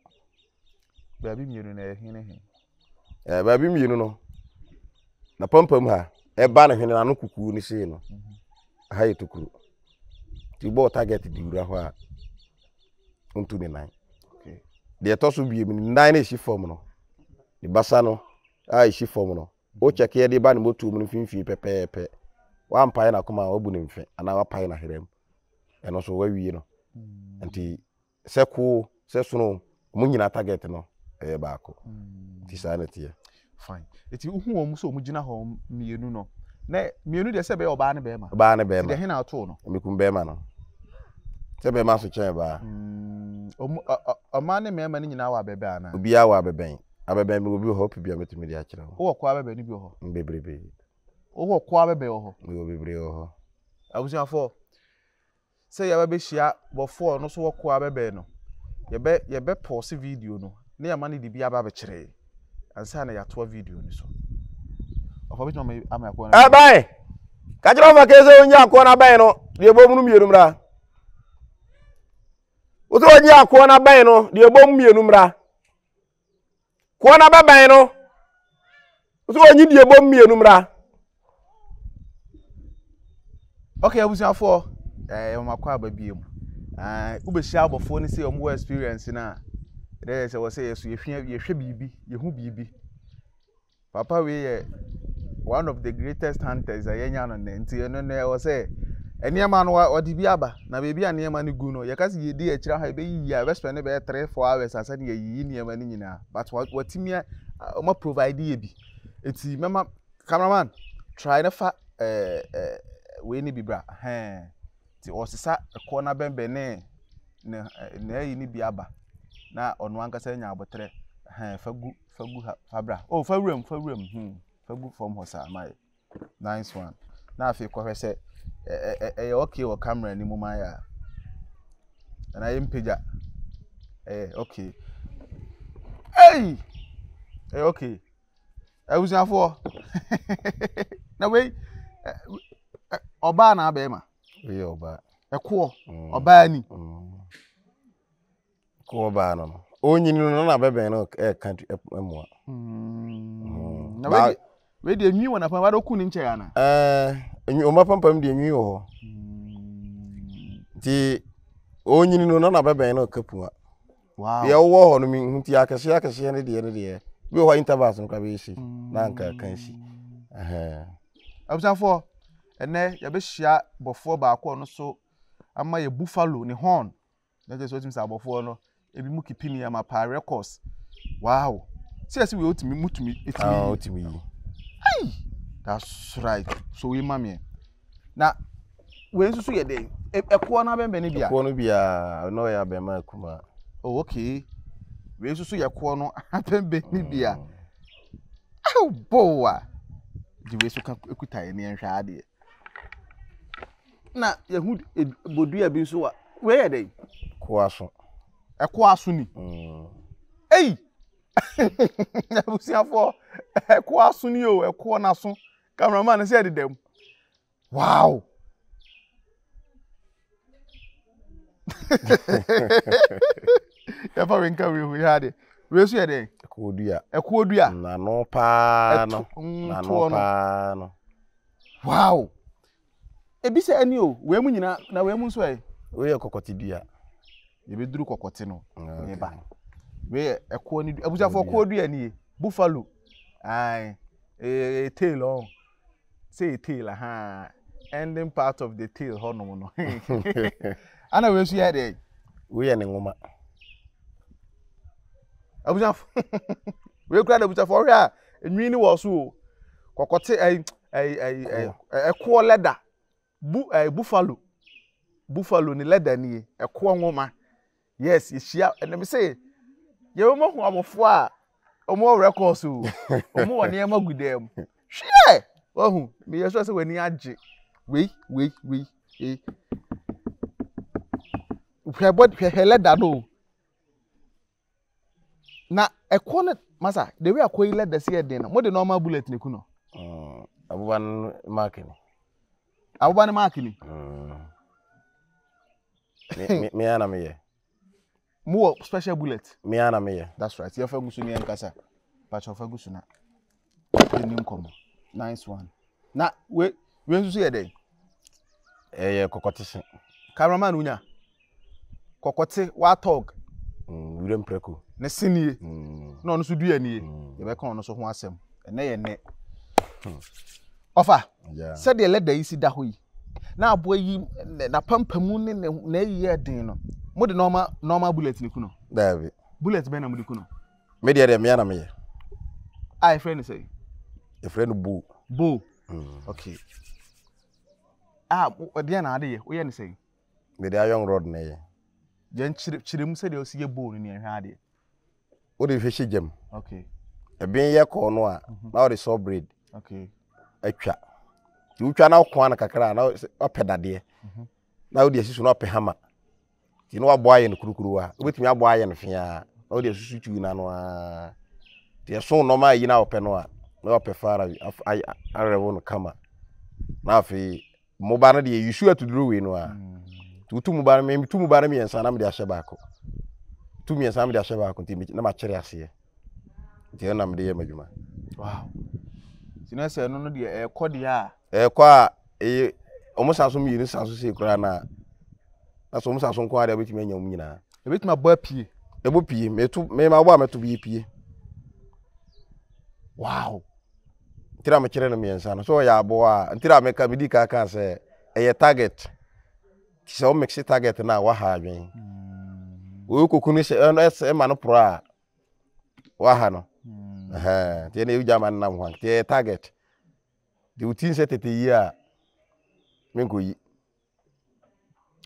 baabi mmienu na ɛhene he ɛɛ baabi mmienu no na pampam ha ɛba ne hwene n'ano kukuo ne sei no mhm. ha yɛ tokuro nti bɔɔl target de wura hɔ a ntu ne nan deɛ ɛtɔ so biem ne nan na esi fam no ne basa no a ɛhyi fam no wokyɛkeɛ de ba ne motuo mu no ne mfe anaa wapae n'ahera mu ɛno nso wawie no mm. nti target no mm. nti na teɛ. fine eti uhu mu no na mmienu deɛ sɛ bɛyɛ ɔbaa ne bɛrima. ɔbaa ne bɛrima ɛdɛ hena ato no. mmekun bɛrima no ma so mm. ne mmarima nyinaa abɛbɛn mi obi wɔ hɔ pibi a mi tumi di akyerɛ hɔ. wowɔ kɔ abɛbɛn ni bi wɔ hɔ. n mm, bebrebe. wowɔ kɔ abɛbɛn wɔ hɔ. mi wɔ bebree wɔ hɔ. abusuafo sɛ yaba bɛ hyia bɔfoɔ no so wɔ kɔ abɛbɛn no yɛbɛ yɛbɛ pɔsi video no ne yɛma ne de bi aba abɛkyerɛ yɛ ansa na yɛatoa video no so. ɔfɔ bi tuma ama ɛkɔ na. ɛbɛn eh, kakyɛrɛ ɔfɔ kese onye akɔ na bɛn no deɛ bɔ mu mmienu mra wotɔ onye akɔ na no deɛ bɔ mu mmienu mra kɔ na bɛbɛn no so onyi die bɔ mmienu mmra okay abusuafoɔ ɛɛ eh, wɔn akɔ aba bie mu ɛɛ wobɛhyia abɔfoɔ no sɛ wɔn wɔ experience na ɛdɛ sɛ wɔ sɛ yɛso yɛhwɛ yɛhwɛ biribi yɛhu biribi papa wei yɛ one of the greatest hunters a yɛnya no nɛ nti ɛno nɛ ɛwɔ sɛ nneɛma no ɔde bi aba na beebi a nneɛma no gu no yɛka sɛ yɛdi akyire ha yɛbɛyiyi a yɛbɛspɛ ne bɛyɛ three four hours asɛ ne yɛyiyi nneɛma no nyinaa but wɔtumi a ɔma provide yɛ bi nti mɛma cameraman try ne fa ɛɛ ɛɛ wei ne bi bra hɛn nti ɔsesa ɛkɔ na bɛnbɛn ne ne ne ayi ne bi aba na ɔno ankasa nya abotire hɛn fa gu fa ha fa oh fa wuram fa wuram hmm fa gu fam hɔ saa maa nice one na afei kɔhwɛ sɛ ɛyɛ okay wɔ camera anim mu ayɛ a ɛna yɛ mpagya ɛyɛ okay ɛyi ɛyɛ okay abusuafoɔ na wei ɔbaa na abɛɛma ɛyɛ ɔbaa ɛkoɔ mm. ɔbaa ni mm. koɔ ɔbaa no no onyini no na abɛbɛn no ɛka ɛmoa. Mm. na wei wei de nwi wɔ napa wadɔ ku ne nkyɛn ana. ɛɛ ɔma pampam deɛ nwi wɔ hɔ nti ɔnyini no na na bɛbɛn ɔkapua deɛ wowɔ hɔ no nti akɛseɛ akɛseɛ ne deɛ ne deɛ bi wɔ hɔ intervals no kora bɛyɛsi na anka ka abusafoɔ ɛnɛ yɛbɛhyia bɔfoɔ baako ɔno so ama yɛ buffalo ne horn na kyerɛ sɛ wotumi sɛ abɔfoɔ no ebi mu kipi ne ama pa records wow sɛ yɛ sɛ wei wotumi mutumi ɛtumi yi that's right so we ma meɛ e, e na wei nso so yɛ dɛ ɛkoɔ no abɛnbɛn ne bia ɛkoɔ no bia na ɔyɛ abɛnma akuma oh okay wei nso so yɛ koɔ no abɛnbɛn ne mm. bia aw bowa de wei so ka ekuta yɛ neɛ nhwɛ adeɛ na yɛhu e, bodua bi nso wa wei yɛ dɛ koɔ aso ɛkoɔ aso ni mm. eyi abusuafoɔ ɛkoɔ aso ni o ɛkoɔ n'aso cameraman sɛ ɛdeda mu wow yɛfa wei nka wei ha de wei so yɛ dɛ ɛkoɔ dua ɛkoɔ dua nano paa no nano paa mm, no wow ebi sɛ ɛni o wei mu nyinaa na wei mu nso yɛ wei yɛ kɔkɔte dua yɛbɛ duru kɔkɔte no ne ba wei yɛ ɛkoɔ ni dua abusuafo ɛkoɔ dua ni yɛ buffalo ɛɛ ɛɛ e, e, e, tail ɔn say tale ha ending part of the tale hɔnom no ana wei nso yɛ deɛ woyɛ ne nwoma abusafo wei kura de abusafo ɔhwɛ a enwii ni wɔ so o kɔkɔte ɛyi ɛyi ɛyi ɛkoɔ leda. bu ɛyi eh, bufalo bufalo ni lɛda ni yɛ ɛkoɔ eh, nwoma yes ehyia ɛnam sɛ yɛn wɔn ho abɔfo a wɔn wɔ records o wɔn wɔ nneɛma gu dɛm hwɛ ɔhu meyɛ sure sɛ w'ani agye wei wei wei ee hwɛ bɔ hwɛ hwɛ lɛda no na ɛkɔ no masa de wi akɔ yi lɛda si ɛden mo de normal bullet ne ku no. abubuwa no maaki ni. abubuwa no maaki ni. mi ana mi yɛ. mo wɔ special bullet. mi ana mi yɛ. that's right yɛ fɛ gusu ni yɛn kasa pàṣẹ ɔfɛ gusu na ɛni nkɔmɔ nice one na we we nso yɛ dɛn ɛyɛ kɔkɔte hye cameraman wonya kɔkɔte watɔg mm, wura mprako ne se nie na ɔno nso dua nie mm. yɛbɛka mm. ɔno nso ho asɛm ɛnɛ yɛ nnɛ ɔfa hmm. sɛdeɛ lɛda yi si da hɔ yi na aboa yi napampamu ne n'ayiyi ɛden no mo de normal normal bullet ne kuno. daabi. bullet bɛn na mo de kuno. mi deɛ deɛ mi yɛ na mi yɛ. a yɛ fɛ ne sɛ yɛfrɛ no bo bo mm. okay a ah, ɛdeɛ na ade yɛ woyɛ ne sɛn mede ayɔn rod na ɛyɛ yɛn kyerɛ mu sɛdeɛ ɔsi yɛ bo no ne ɛhwɛ adeɛ de hwɛ hyɛ gyam okay ɛben yɛ kɔɔ no a mhm. na wɔde saw braid okay atwa nti wotwa na wokɔa no kakra na wapɛ dadeɛ mhm. na wode asi so na wapɛ hama nti na waboa ayɛ no kurukuruwa wobɛtumi aboa ayɛ no fiaa na wode asusu twi na no aa nti ɛso nnɔma ayi no a wɔpɛ no a na ɔpɛ fara arɛwo no kama na afei mmoba no deɛ yusu atuduro wei no a nti mm. wotu mmoba no mmetu mmoba no mmiɛnsa na mede ahyɛ baako tu mmiɛnsa na mede ahyɛ baako nti na makyere aseɛ nti ɛna mede yɛ m'adwuma. wow sinɛ sɛ ɛno no deɛ ɛɛkɔ deɛ a. ɛɛkɔ a ɛyɛ wɔn san so mmienu san so se koraa na na so wɔn san so nko ara deɛ ɛbɛtumi anya wɔn nyinaa. ɛbɛtumi abɔ apie. ɛbɔ pie mɛtu mɛma abɔ a mɛtu bi pie. wow tira me kyerɛ no mmiɛnsa no so ɔyɛ aboa a ntira meka medi ka ka sɛ ɛyɛ target sɛ womixe target no a waha adwen ɔyɛ mm. koku no ɛma no porɔ a waha no mm. nti ɛne ɛwogya ma no nam hwan nti ɛyɛ target nti wotim sɛ tete yi a menkɔyi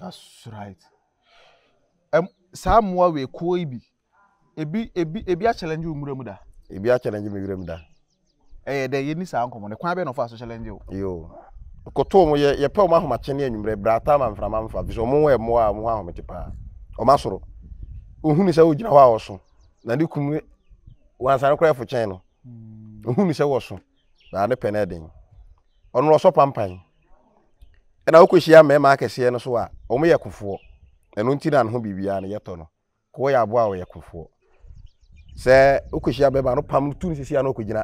that's right saa mmoa wei koɔ yi bi ebi ebi ebi a challenge wo mmura mu da ebi a challenge me wura mu da ɛyɛ dɛ yɛ ni saa nkɔmɔ no kwan bɛ na ɔfa social engine o. yo. koto mu yɛ yɛpɛ ɔmo ahomakye ne anwummerɛ brata ma mframa mfa bi sɛ ɔmo wɔ ɛmoa a ɔmo ho ahomete paa ɔmo asoro ohunu sɛ ogyina hɔ a ɔso na ne kum wansane koraa ɛfo kyɛn no hmm. ohunu sɛ wɔso baa ne pɛ ne ɛden ɔno ɔsɔ pampan ɛna okɔhyia mmarima akɛseɛ no so a ɔmo yɛ kofoɔ ɛno nti na ne ho biribiara no yɛtɔ no kɔɔ yɛ aboa a ɔyɛ kofoɔ sɛ okɔhyia bɛrima no pam tu ne sisi a na okɔgyina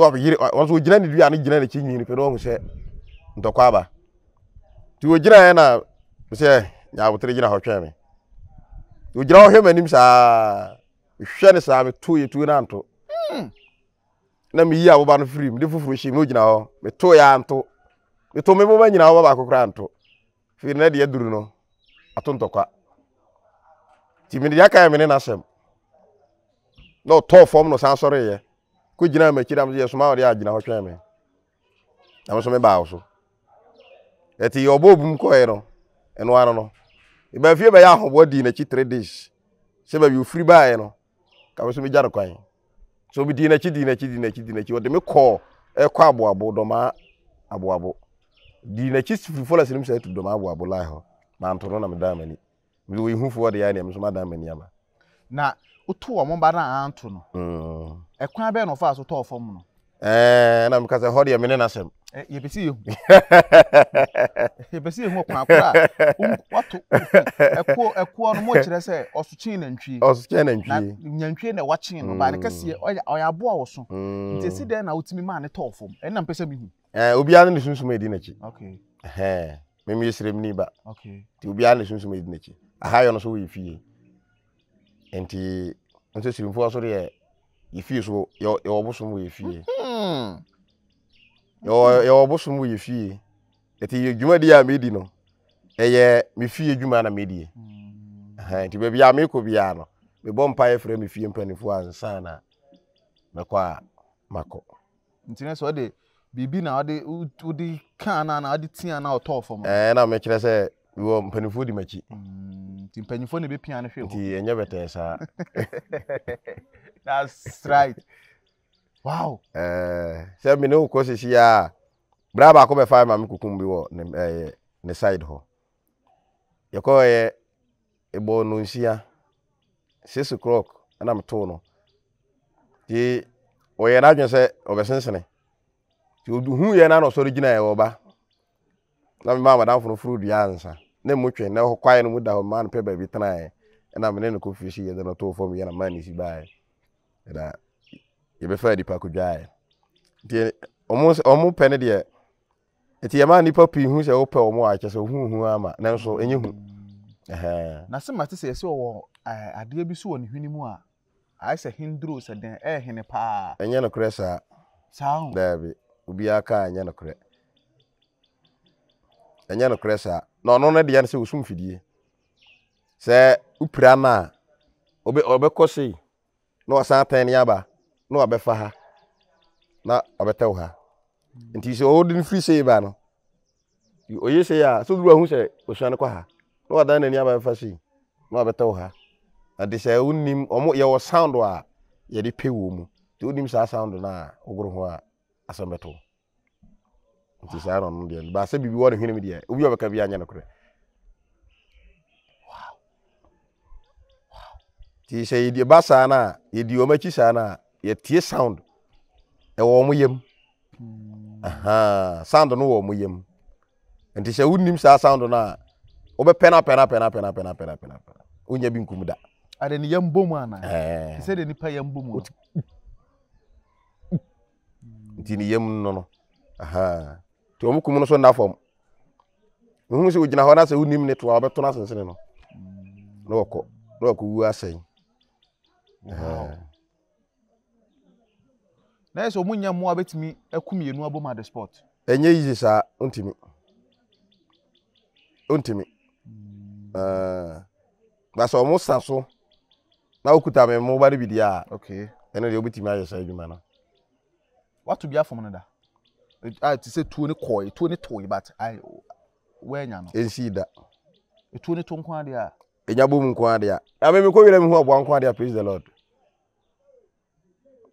na wa yiri wa so gyina ne dua ne gyina ne kyi nyini pe no sɛ ntɔkwa aba ti wo na sɛ nya abotere gyina hɔ twɛn me wo gyina hɔ hwɛ m'anim saa hwɛ ne saa me to yɛ tu na nto na me yi a no firi de foforo hyi me gyina hɔ me to yɛ anto me to me boba nyina woba baako kora anto firi na deɛ duru no ato ntɔkwa ti me de aka yɛ me ne n'asɛm na ɔtɔɔ fam na ko gyina m'akyi dam sɛ yɛsoma wɔde agyina hɔ twɛn me na mo nso me baa wo so ɛti yɛ ɔbɔ obum kɔɛ no ɛno ara no ɛbaa fie bɛyɛ ahoboa dii n'akyi three days sɛ baabi ofiri baeɛ no ka mo nso me gya no kwan so obi dii n'akyi dii n'akyi dii n'akyi dii n'akyi wɔde me kɔɔ ɛkɔ aboabo dɔmaa e aboabo dii n'akyi firi fɔlɔsi no sɛ ɛtu dɔmaa aboabo lae hɔ manto na me dan m'ani mi wɔ ihu yɛ ani ɛmi nso ma dan m'ani ama. na wotu wɔn ba na anto no. Mm ɛkwan bɛyɛ na ɔfa tɔɔ fam no. ɛɛ na mukasa hɔ deɛ mene n'asɛm. ɛ yɛbɛsi yehu yɛbɛsi yehu ɔkwan akora a wato ɛko ɛkoɔ no mo kyerɛ sɛ ɔsokyen nantwie. ɔsokyen nantwie na nantwie na wakyen no baani kɛseɛ mm. ɔyɛ ɔyɛ aboa wɔ so mm. nti esi dɛn na otimi maa ne tɔɔ fam ɛnna mpɛsɛ mi hu. ɛɛ obiara ne sunsun edi n'akyi. ɛhɛn mímu yɛ srem ni ba nti obiara ne aha yɛ no so nti nsɛsirifo asɔre yɛ yɛfie so yɛwɔ bosom wɔ yɛfie mm-hmm. yɛwɔ bosom wɔ yɛfie ɛti dwumadie a medi no ɛyɛ me fie dwuma na medie nti baabi a mekɔ biara no mebɔ mpa yɛ frɛ me fie mpanimfoɔ ansa na mɛkɔ a makɔ nti ne sɛ ɔde biribi na ɔde wode kaa na na ɔde tia na ɔtɔɔ fam na mekyerɛ sɛ wɔ mpanimfoɔ di m'akyi mm, nti mpanimfoɔ na ɛbɛpia no hwɛ nti ɛnyɛ bɛtɛɛ saa that's right wow sɛ mene wo kɔ sɛsi a berɛ baako bɛfa ma me kukum bi wɔ eh, ne side hɔ yɛkɔɔyɛ ɛbɔ no nsia six o'clock ɛna metoo no nti ɔyɛ n'adwene sɛ ɔbɛsensene nti ɔhu yɛ no na ɔsɔre gyinaeɛ wɔ ba na mema madamfo no foro dua ansa na mu twe na kwaeɛ no mu da hɔ ma no pɛ baabi tenaeɛ ɛna mene no kɔ fie si yɛde no too fam yɛ na ma ne si baeɛ ɛda yɛbɛfa nipa kodwaeɛ nti ɔmo pɛ no deɛ nti yɛma nipa pii hu sɛ wopɛ ɔmo a kyɛ sɛ ohu hu ama nanso ɛnyɛ hu na sɛ mate sɛ yɛsɛ ɔwɔ adeɛ bi so wɔ ne hwene mu a ayɛ sɛ henduro sɛ dɛn ɛyɛ hene paa ɛnyɛ nokorɛ saa saa daabi obiara kaa ɛnyɛ nokorɛ ɛnyɛ nokorɛ saa na ɔno no deɛ no sɛ wɔsum fidie sɛ wopira no a ɔbɛkɔ sei na ɔsan tɛn ne aba na ɔbɛfa ha na ɔbɛtɛw ha hmm. nti sɛ ɔwɔ de no firi sei baa no ɔyɛ sei a sɛ ɔduru ahu sɛ ɔsuane kɔ ha na ɔdan n'ani aba bɛfa sei na ɔbɛtɛw ha nti sɛ wonim ɔmo yɛwɔ sound a yɛde pe wɔ mu nti wonim saa sound no a ho a asɛm bɛto nti saa na ɔno deɛ baasɛ biribi wɔ ne hwene mu deɛ obi a ɔbɛka bi anyɛ nokorɛ nti sɛ yɛde ba saa no a yɛdi wɔn akyi saa no a yɛtie sound ɛwɔ wɔn yam hmm. sound no wɔ wɔn yam nti sɛ wonim saa sound no a wobɛpɛ na pɛ na pɛ na pɛ na pɛ na pɛ na pɛ na pɛ na wonya bi nkum da. ade ne yam bom ana ɛɛ sɛ de nipa yam bom no hmm. nti ne yam no no nti wɔn kum no so nna fam ohun sɛ ogyina hɔ na sɛ wonim ne to wɔbɛto no asensene no hmm. na wɔkɔ na wɔkɔ wu asɛn na ɛsɛ ɔmo nya mmoa bɛtumi ɛku mmienu abom at the spot. ɛnyɛ yie saa ntumi ntumi gbasa hmm. eh, ɔmo sa so na okuta mi mo ba de bi di a ɛna deɛ obitumi ayɛ saa adwuma no. wato bi afɔm no da eh, a ti sɛ tuo ne kɔɔye tuo ne tɔɔye but ayi wɛnya no. ensi da. etuo ne to nko adeɛ a. enya bom nko adeɛ a. na mɛ mi kɔ wɛrɛ mi hu ɔbɔ nko adeɛ praise the lord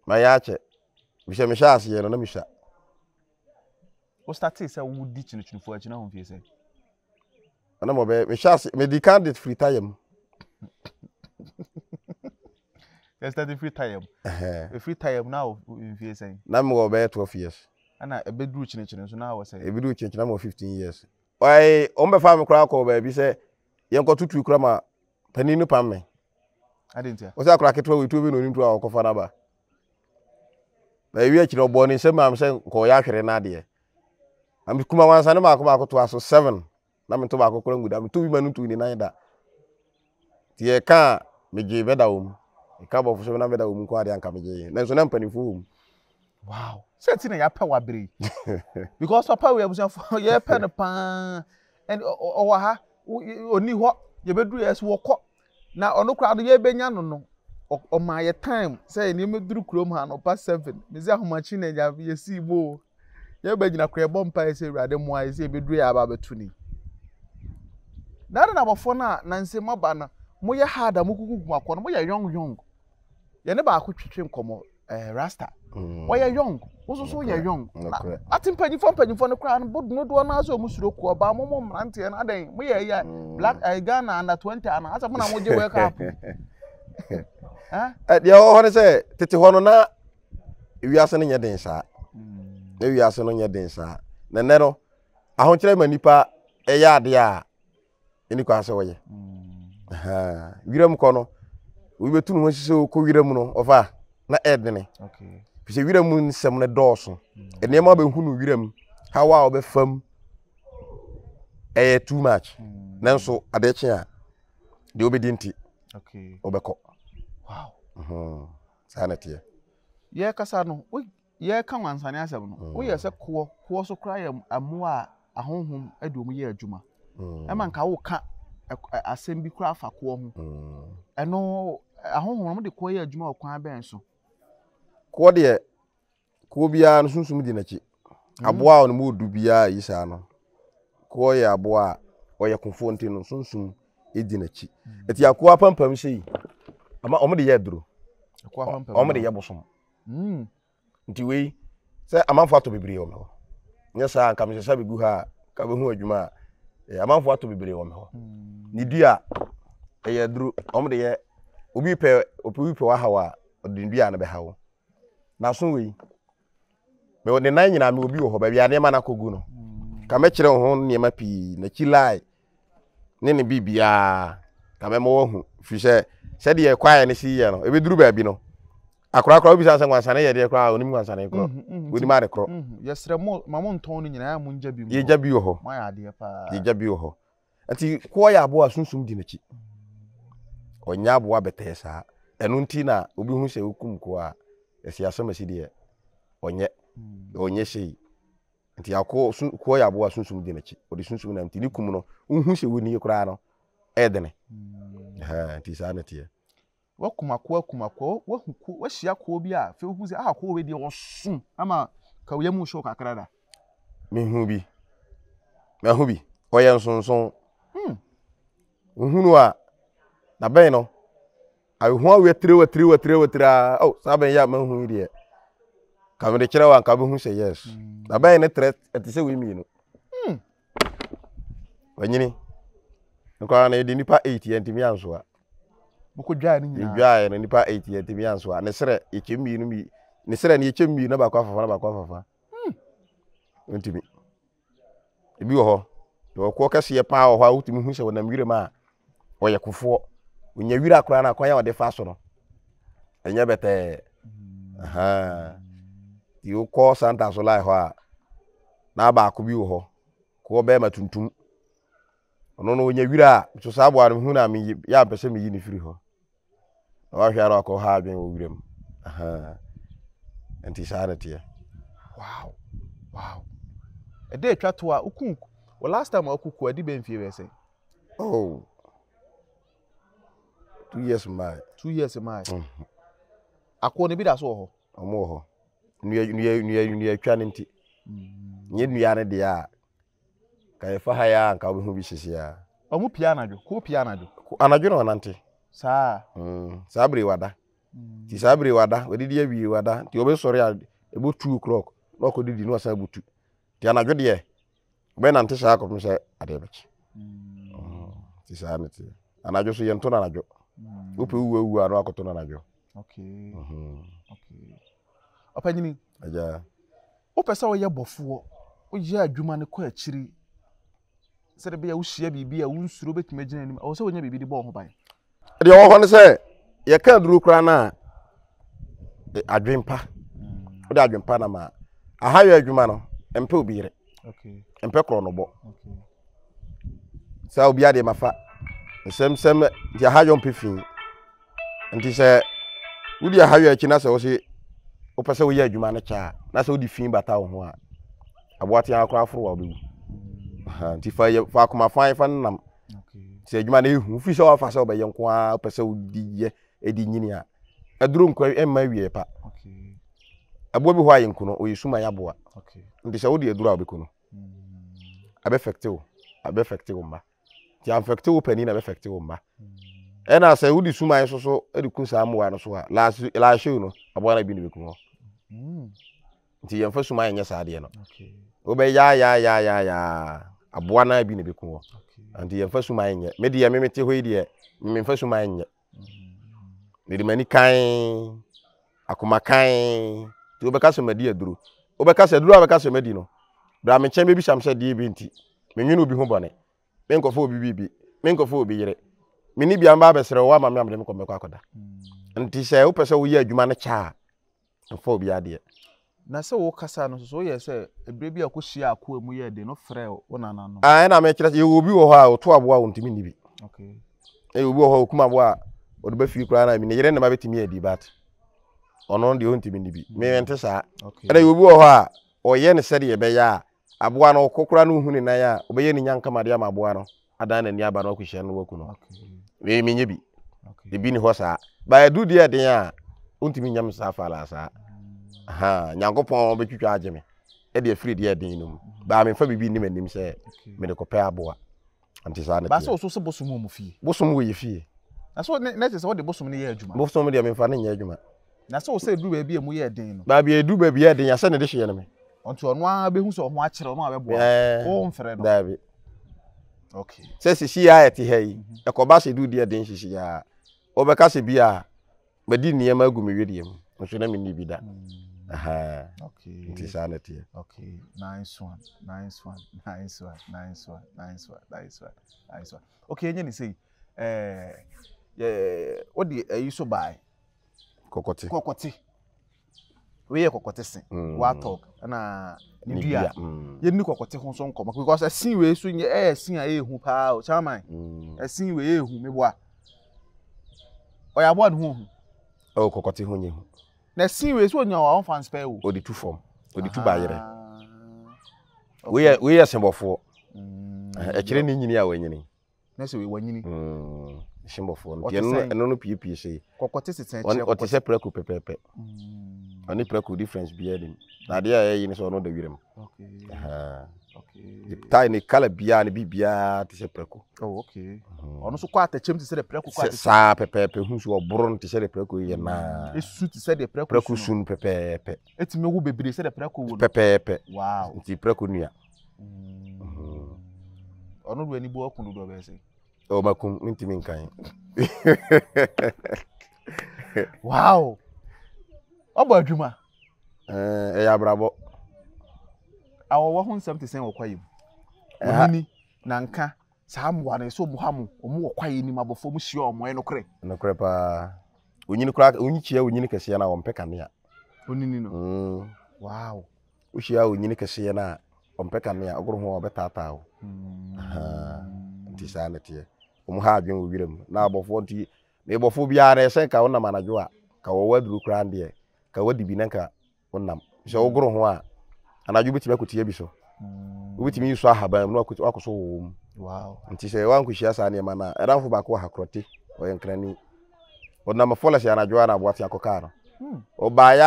ma misha akyɛ mehyɛ mehyɛ aseɛ no na mehyɛ wo startee sɛ wodi kyinokyinufoɔ akyi na ho mfie sɛ ɛna mɔbɛ mehyɛ ase medi candidate firi tayɛ mu yɛsitɛte firi tayɛ mu ɛfiri tayɛ mu na awɔ mfie sɛn na mewɔ bɛyɛ twelve years Ana ɛna ɛbɛduru kyinikyini so na awɔ sɛ ɛbɛduru kyinikyini na mewɔ fifteen years ɔyɛ wɔn bɛfa mi koraa kɔ baabi sɛ yɛnkɔ tutu kura ma panin no pam me adeɛ ntia wɔsɛ akora ketewa wɔ etuo bi na onim tura a wɔkɔfa n'aba na ewi akyiri ɔbɔ ne nsam am sɛ nkɔɔyɛ ahwere no adeɛ kuma wansa ne baako baako toa so seven na meto baako kora ngu meto bi ma no tu ne nan da nti yɛka a megye bɛda wɔ mu ɛka bɔfo so na bɛda wɔ mu nko adeɛ anka megye nanso na mpanimfoɔ wɔ mu wow sɛ ti na yɛapɛ wɔ abere because papa wei abusuafoɔ yɛpɛ no paa ɛn ɔwɔ ha ɔni hɔ yɛbɛduru yɛ so wɔkɔ na ɔno koraa no yɛbɛnya no no ọma yɛ time sɛ nneɛma duru kurom ha anɔpa seven mesi ahomakye na ɛnya yɛsi mo yɛba gyina kora ɛbɔ mpa yɛsɛ awurade mmoa yɛsɛ yɛbɛduru yɛ aba abɛto ni nare na abɔfoɔ no a nansɛm aba no moyɛ hard a mokuku gu akɔ no moyɛ yɔng yɔng yɛne baako twitwe nkɔmmɔ ɛɛ eh, rasta mm. wɔyɛ yɔng wososo yɛ yɔng na ate mpanyinfoɔ mpanyinfoɔ no koraa no bodu no doɔ naa sɛ ɔmo suro kuɔ ba mo mmeranteɛ no adan moyɛ ɛyɛ mm. black ɛɛ eh, ghana under twenty ana asɛ mo na mo gye wɛkapo. Eh, deɛ ɔwɔ hɔ ne sɛ tete hɔ no na wiase no nyɛ den saa hmm. na wiase no nyɛ den saa na nnɛ no ahokyerɛ ma nipa ɛyɛ adeɛ a ɛni kwan sɛ wɔyɛ hmm. wiram kɔ no wobɛtu ne ho hyehyɛ wokɔ wiram no ɔfa na ɛdene fisɛ wiram nsɛm no dɔɔso hmm. nneɛma bɛhu no wiram haw a wɔbɛfam ɛyɛ too much nanso adeɛ kye a deɛ wobɛdi nti wobɛkɔ saa ne teɛ yɛrekasa no yɛreka wansane asɛm no woyɛ sɛ koɔ koɔ so koraa yɛ mmoa a ahonhom ade ɔmu yɛ adwuma ɛma mm. e nka woka e, e, asɛm bi koraa afa koɔ ho ɛno mm. ahonhom no de koɔ adwuma wɔ kwan so koɔ deɛ koɔ biara no sunsum di n'akyi mm. aboa a ɔno mu odu biara yi saa no koɔ yɛ aboa a ɔyɛ kofoɔ nti no sunsum ɛdi n'akyi hmm. ɛti akoa pampam hyɛ yi ama wɔn de yɛ aduro wɔn de yɛ bosom hmm. nti wei sɛ amanfo ato bebree wɔ mɛ hɔ nyɛ saa nka mehyɛhyɛ bɛgu ha a ka bɛhu adwuma a amanfo ato bebree wɔ mɛ hɔ hmm. ne dua ɛyɛ aduro wɔn de yɛ obi pɛ obi pɛ wahaw a ɔde ne dua no bɛhaw n'aso wei ne nan nyinaa mɛ obi wɔ hɔ baabi a nneɛma n'akɔ gu no ka mɛkyerɛ ho nneɛma pii n'akyi line. ne ne biribiara na bɛma wɔahu firi sɛ sɛdeɛ kwaeɛ no si yɛ no ɛbɛduru baabi no akorakora wobisa sɛ wansane yɛ deɛ koraa ɔnim wansane korɔ ɔnim mhm, mhm, ade korɔ mhm, yɛsrɛ mo ma mo ntɔn no nyinaa mo ngya bi mu yɛgya bi wɔ hɔ yɛgya bi wɔ hɔ nti koɔ yɛ aboa sunsum di n'akyi ɔnyɛ aboa bɛtɛɛ saa ɛno nti na obi hu sɛ wokum koɔ a ɛsi asɛm asi deɛ ɔnyɛ mm. ɔnyɛ hyɛ yi nti akɔ sun kɔ yɛ aboa sunsun di n'akyi ɔde sunsun nam nti ne kum no nhu sɛ wɔ nie koraa no ɛyɛ dene hmm. nti saa ne teɛ. wakum akɔ akum wahu ko wahyia kɔɔ bi a fɛ hu sɛ a ah, kɔɔ bɛ deɛ wɔsum ama kawuya mu sɔ kakra da. mehu bi mehu bi ɔyɛ nsonson hmm. nhunu a na bɛn no ahuhu awiɛ tire wa tire wa tire wa tire a ɔ oh, saa bɛn yɛ a mehu deɛ ka mede wa wo anka bɛhu sɛ yes hmm. na bɛyɛ ne trɛ ɛte sɛ wei mmienu hmm. wanyini nkɔra no yɛde nnipa eight yɛntimi ansoa yɛdwaeɛ no nnipa eight yɛntimi ansoa ne serɛ yɛkyɛ mmienu mi ne serɛ no yɛkyɛ mmienu na baakɔ afafa na baakɔ afafa hmm. ntimi ebi wɔ hɔ yɛwɔ koɔ kɛseɛ paa wɔ hɔ a wotumi hu sɛ wɔnam werɛ mu a ɔyɛ kofoɔ ɔnya wira koraa no akwan a fa so no ɛnyɛ bɛtɛɛ ti wo santa so lai a na baako bi wɔ hɔ ko bɛrima tuntum ɔno no wonya wira a nso saa aboa no hu na me yɛ sɛ meyi ne firi hɔ na wahwɛ ara wakɔ ha adwene wɔ wiram nti saa ne teɛ wow wow ɛdɛ atwa to a wokum wɔ last time wakuku ade bɛ mfie bɛ oh two years mmaa two years mmaa mm-hmm. akɔ ne bi da so wɔ hɔ ɔmo wɔ hɔ nnuatwa no nti mm. nyɛ nnua no deɛ a ka yɛfa ha yɛ a nka wobɛhu bi hyehyeaa ɔmo pia anadwo ko pia anadwo anadwo na ɔnante saa mm. saa bere wada mm. nti saa bere wada wɔdidi awie wada nti wɔbɛsɔre a ɛbɔ two o'clock na ɔkɔdidi na ɔsan butu nti anadwo deɛ wɔbɛnante saa akɔpem sɛ adeɛ bɛkye nti saa ne teɛ anadwo so yɛnto no anadwo wopɛ wuwawua no akɔto no anadwo okay. Mhm ɔpanyini agya wopɛ sɛ woyɛ bɔfoɔ woyɛ adwuma no kɔ akyiri sɛde bɛyɛ wohyia biribi a wonsuro bɛtumi agyina anim ɛwɔ sɛ wonya biribi de bɔɔ ho ban deɛ ɔwɔ hɔ no sɛ yɛka aduru koraa no a e, adwempa hmm. wode adwempa na ma aha yɛ adwuma no mpɛ obi yere mpɛ korɔ no bɔ saa obiara deɛ mafa nsɛmsɛm nti aha yɔ mpɛ fii nti sɛ wodi aha yɛ akyi na sɛ wo se wopɛ sɛ woyɛ adwuma no kyɛ a na sɛ wode fi bata wo ho a aboatea kora aforo wa wobɛwu nti fa yɛ fa akoma fan no nam sɛ adwuma no ɛhu firi sɛ woafa sɛ wobɛyɛ nko a wopɛ sɛ wodi yɛ ɛdi nyini a ɛduro nkwa ɛmma wieɛ pa aboa bi hɔ ayɛ nkuno ɔyɛ suma yɛ aboa nti sɛ wode aduro a wobɛku no mm. abɛfɛkte wo abɛfɛkte wo mma nti amfɛkte wo panin na abɛfɛkte wo mma mm. ɛna sɛ wode suma nso so ɛde ku saa mmoa no so a laahyɛ no aboa no bi ne bɛku hɔ Mm. nti yɛmfa suma yɛnyɛ saa adeɛ no wobɛyaayaayaayaa aboa no bi ne bɛku hɔ nti yɛmfa suma yɛnyɛ medeɛ memete hɔ yi deɛ memfa suma yɛnyɛ mm. mede m'ani kan akoma kan nti wobɛka sɛ madi aduro wobɛka sɛ aduro a wobɛka sɛ madi no bra me nkyɛn bɛbisam sɛ deɛ bi nti menwene obi ho bɔne menkɔfa obi biribi menkɔfa obi yere mene bia mba abɛserɛ wo ama me amde mekɔ mɛkɔ akɔda mm. nti sɛ wopɛ sɛ woyɛ adwuma no kyɛ a ɛfa obi adeɛ na sɛ wokasa no so woyɛ sɛ ɛberɛ bi a kɔhyia akoa mu yɛ de no frɛ wo nananom ɛna mekyerɛ sɛ yɛwɔ obi wɔ hɔ a ɔto aboa wɔntumi nni bi ɛyɛ obi wɔ hɔ a ɔkum aboa a ɔde bɛfiri koraa no mi ne yere ne ma bɛtumi adi bat ɔno deɛ ɔntumi nni bi mm. mewɛnte saa ɛna yɛ obi wɔ hɔ a ɔyɛ ne sɛdeɛ ɛbɛyɛ a aboa no ɔkɔkora no hu ne nan a ɔbɛyɛ ne nyankamadeɛ ama aboa no adan n'ani aba no akɔhyia no no wei wontumi nyam saa fa ala saa mm. ha nyankopɔn bɛtwitwa agye me ɛde afiri deɛ ɛden no mu mm. baa memfa biribi nnim anim sɛ mede kɔpɛ aboa nti saa ne baasɛ wɔso sɛ bosom wɔ mu fie bosom wɔ yɛ fie na so ne ne te sɛ wɔde bosom no yɛ adwuma bosom deɛ memfa no nyɛ adwuma na sɛ wɔsɛ ɛduru baabi a mu yɛ den no baabi ɛduru baabi yɛ den yɛsɛ ne de hyeɛ no me ɔnti ɔno ara bɛhu sɛ ɔho akyerɛ ɔno a bɛboa wo no daabi okay sɛ sisi a yɛte ha yi mhm. ɛkɔba sɛ du deɛ den sisi a wɔbɛka sɛ bi a madi nneɛma agu me wedeɛ mu nso na menni bi da hmm. aha okay nti saa na okay nice one nice one nice one nice one nice one nice one okay enye ni eh ye wodi ayi eh, so bai kokote kokote we ye kokote sin mm. wa talk na ni dua mm. ye ni kokote ho so nkoma because asin we so nye eh sin a ehu pa o chairman mm. asin we ehu meboa oyabo ne ho ɛwɔ oh, kɔkɔte ho nye ho. na siwe so onya wɔn fan spare wo. odi tu fam odi tu baayerɛ woyɛ woyɛ sɛnbɔfoɔ ɛkyerɛ ne nyini a wɔnyini. na sɛ wɔyɛ wɔnyini. Mm, sɛnbɔfoɔ no deɛ ɛno no pie pie sɛ. kɔkɔte sisan ɛkyerɛ kɔkɔte ɔte sɛ prako pɛpɛɛpɛ ɔne prako mm. difference biara nim na adeɛ a ɛyɛ yi ni sɛ ɔno da wiram tae ne kala biara ne biribiara te sɛ prɛko ɔno so kɔ atɛkyɛm te sɛ deɛ prɛko kɔ atɛkyɛm saa pɛpɛɛpɛ hu so ɔboro no te sɛ deɛ prɛko yɛ naa esu te sɛ deɛ prɛko prɛko su no pɛpɛɛpɛ etumi wu bebree sɛ deɛ prɛko wo no pɛpɛɛpɛ waaw nti prɛko nua ɔno do ani bu ɔkun dodo ɔbɛn se. ɔma kun mi ntumi nkan. waaw ɔbɔ adwuma. ɛɛ ɛyɛ abrabɔ awɔwɔ ho nsɛm te sɛn wɔ kwaeɛ mu ɔhene nanka saa mmoa no ɛsɛ ɔmu ha mu ɔmu wɔ kwaeɛ nim abɔfoɔ mu hyia ɔmɔɛ nokorɛ nokorɛ paa onyini koraa onyi kyia onyini kɛseɛ no a ɔmpɛ kanea onini no mm. wow wohyia onyini kɛseɛ no a ɔmpɛ kanea ɔgoro ho a ɔbɛtaataa wo mm. nti saa ne teɛ ɔmu ha adwene wɔ werɛ mu na abɔfoɔ nti na ɛbɔfoɔ biara na ɛsɛ nka wonam anadwo a ka wɔwɔ aduru koraa deɛ ka wadi bi na nka wonam sɛ wogoro ho a anadwo wobɛtumi akɔtia bi so wobɛtumi mm. yi so ahaban mu na wakɔ so wɔwɔ nti sɛ woankɔhyia saa nneɛma no a ɛdamfo baako wɔ hakorɔte ɔyɛ nkrani ɔnam fɔlɛs anadwo a naboate akɔ kaa no hmm. ɔbaayɛ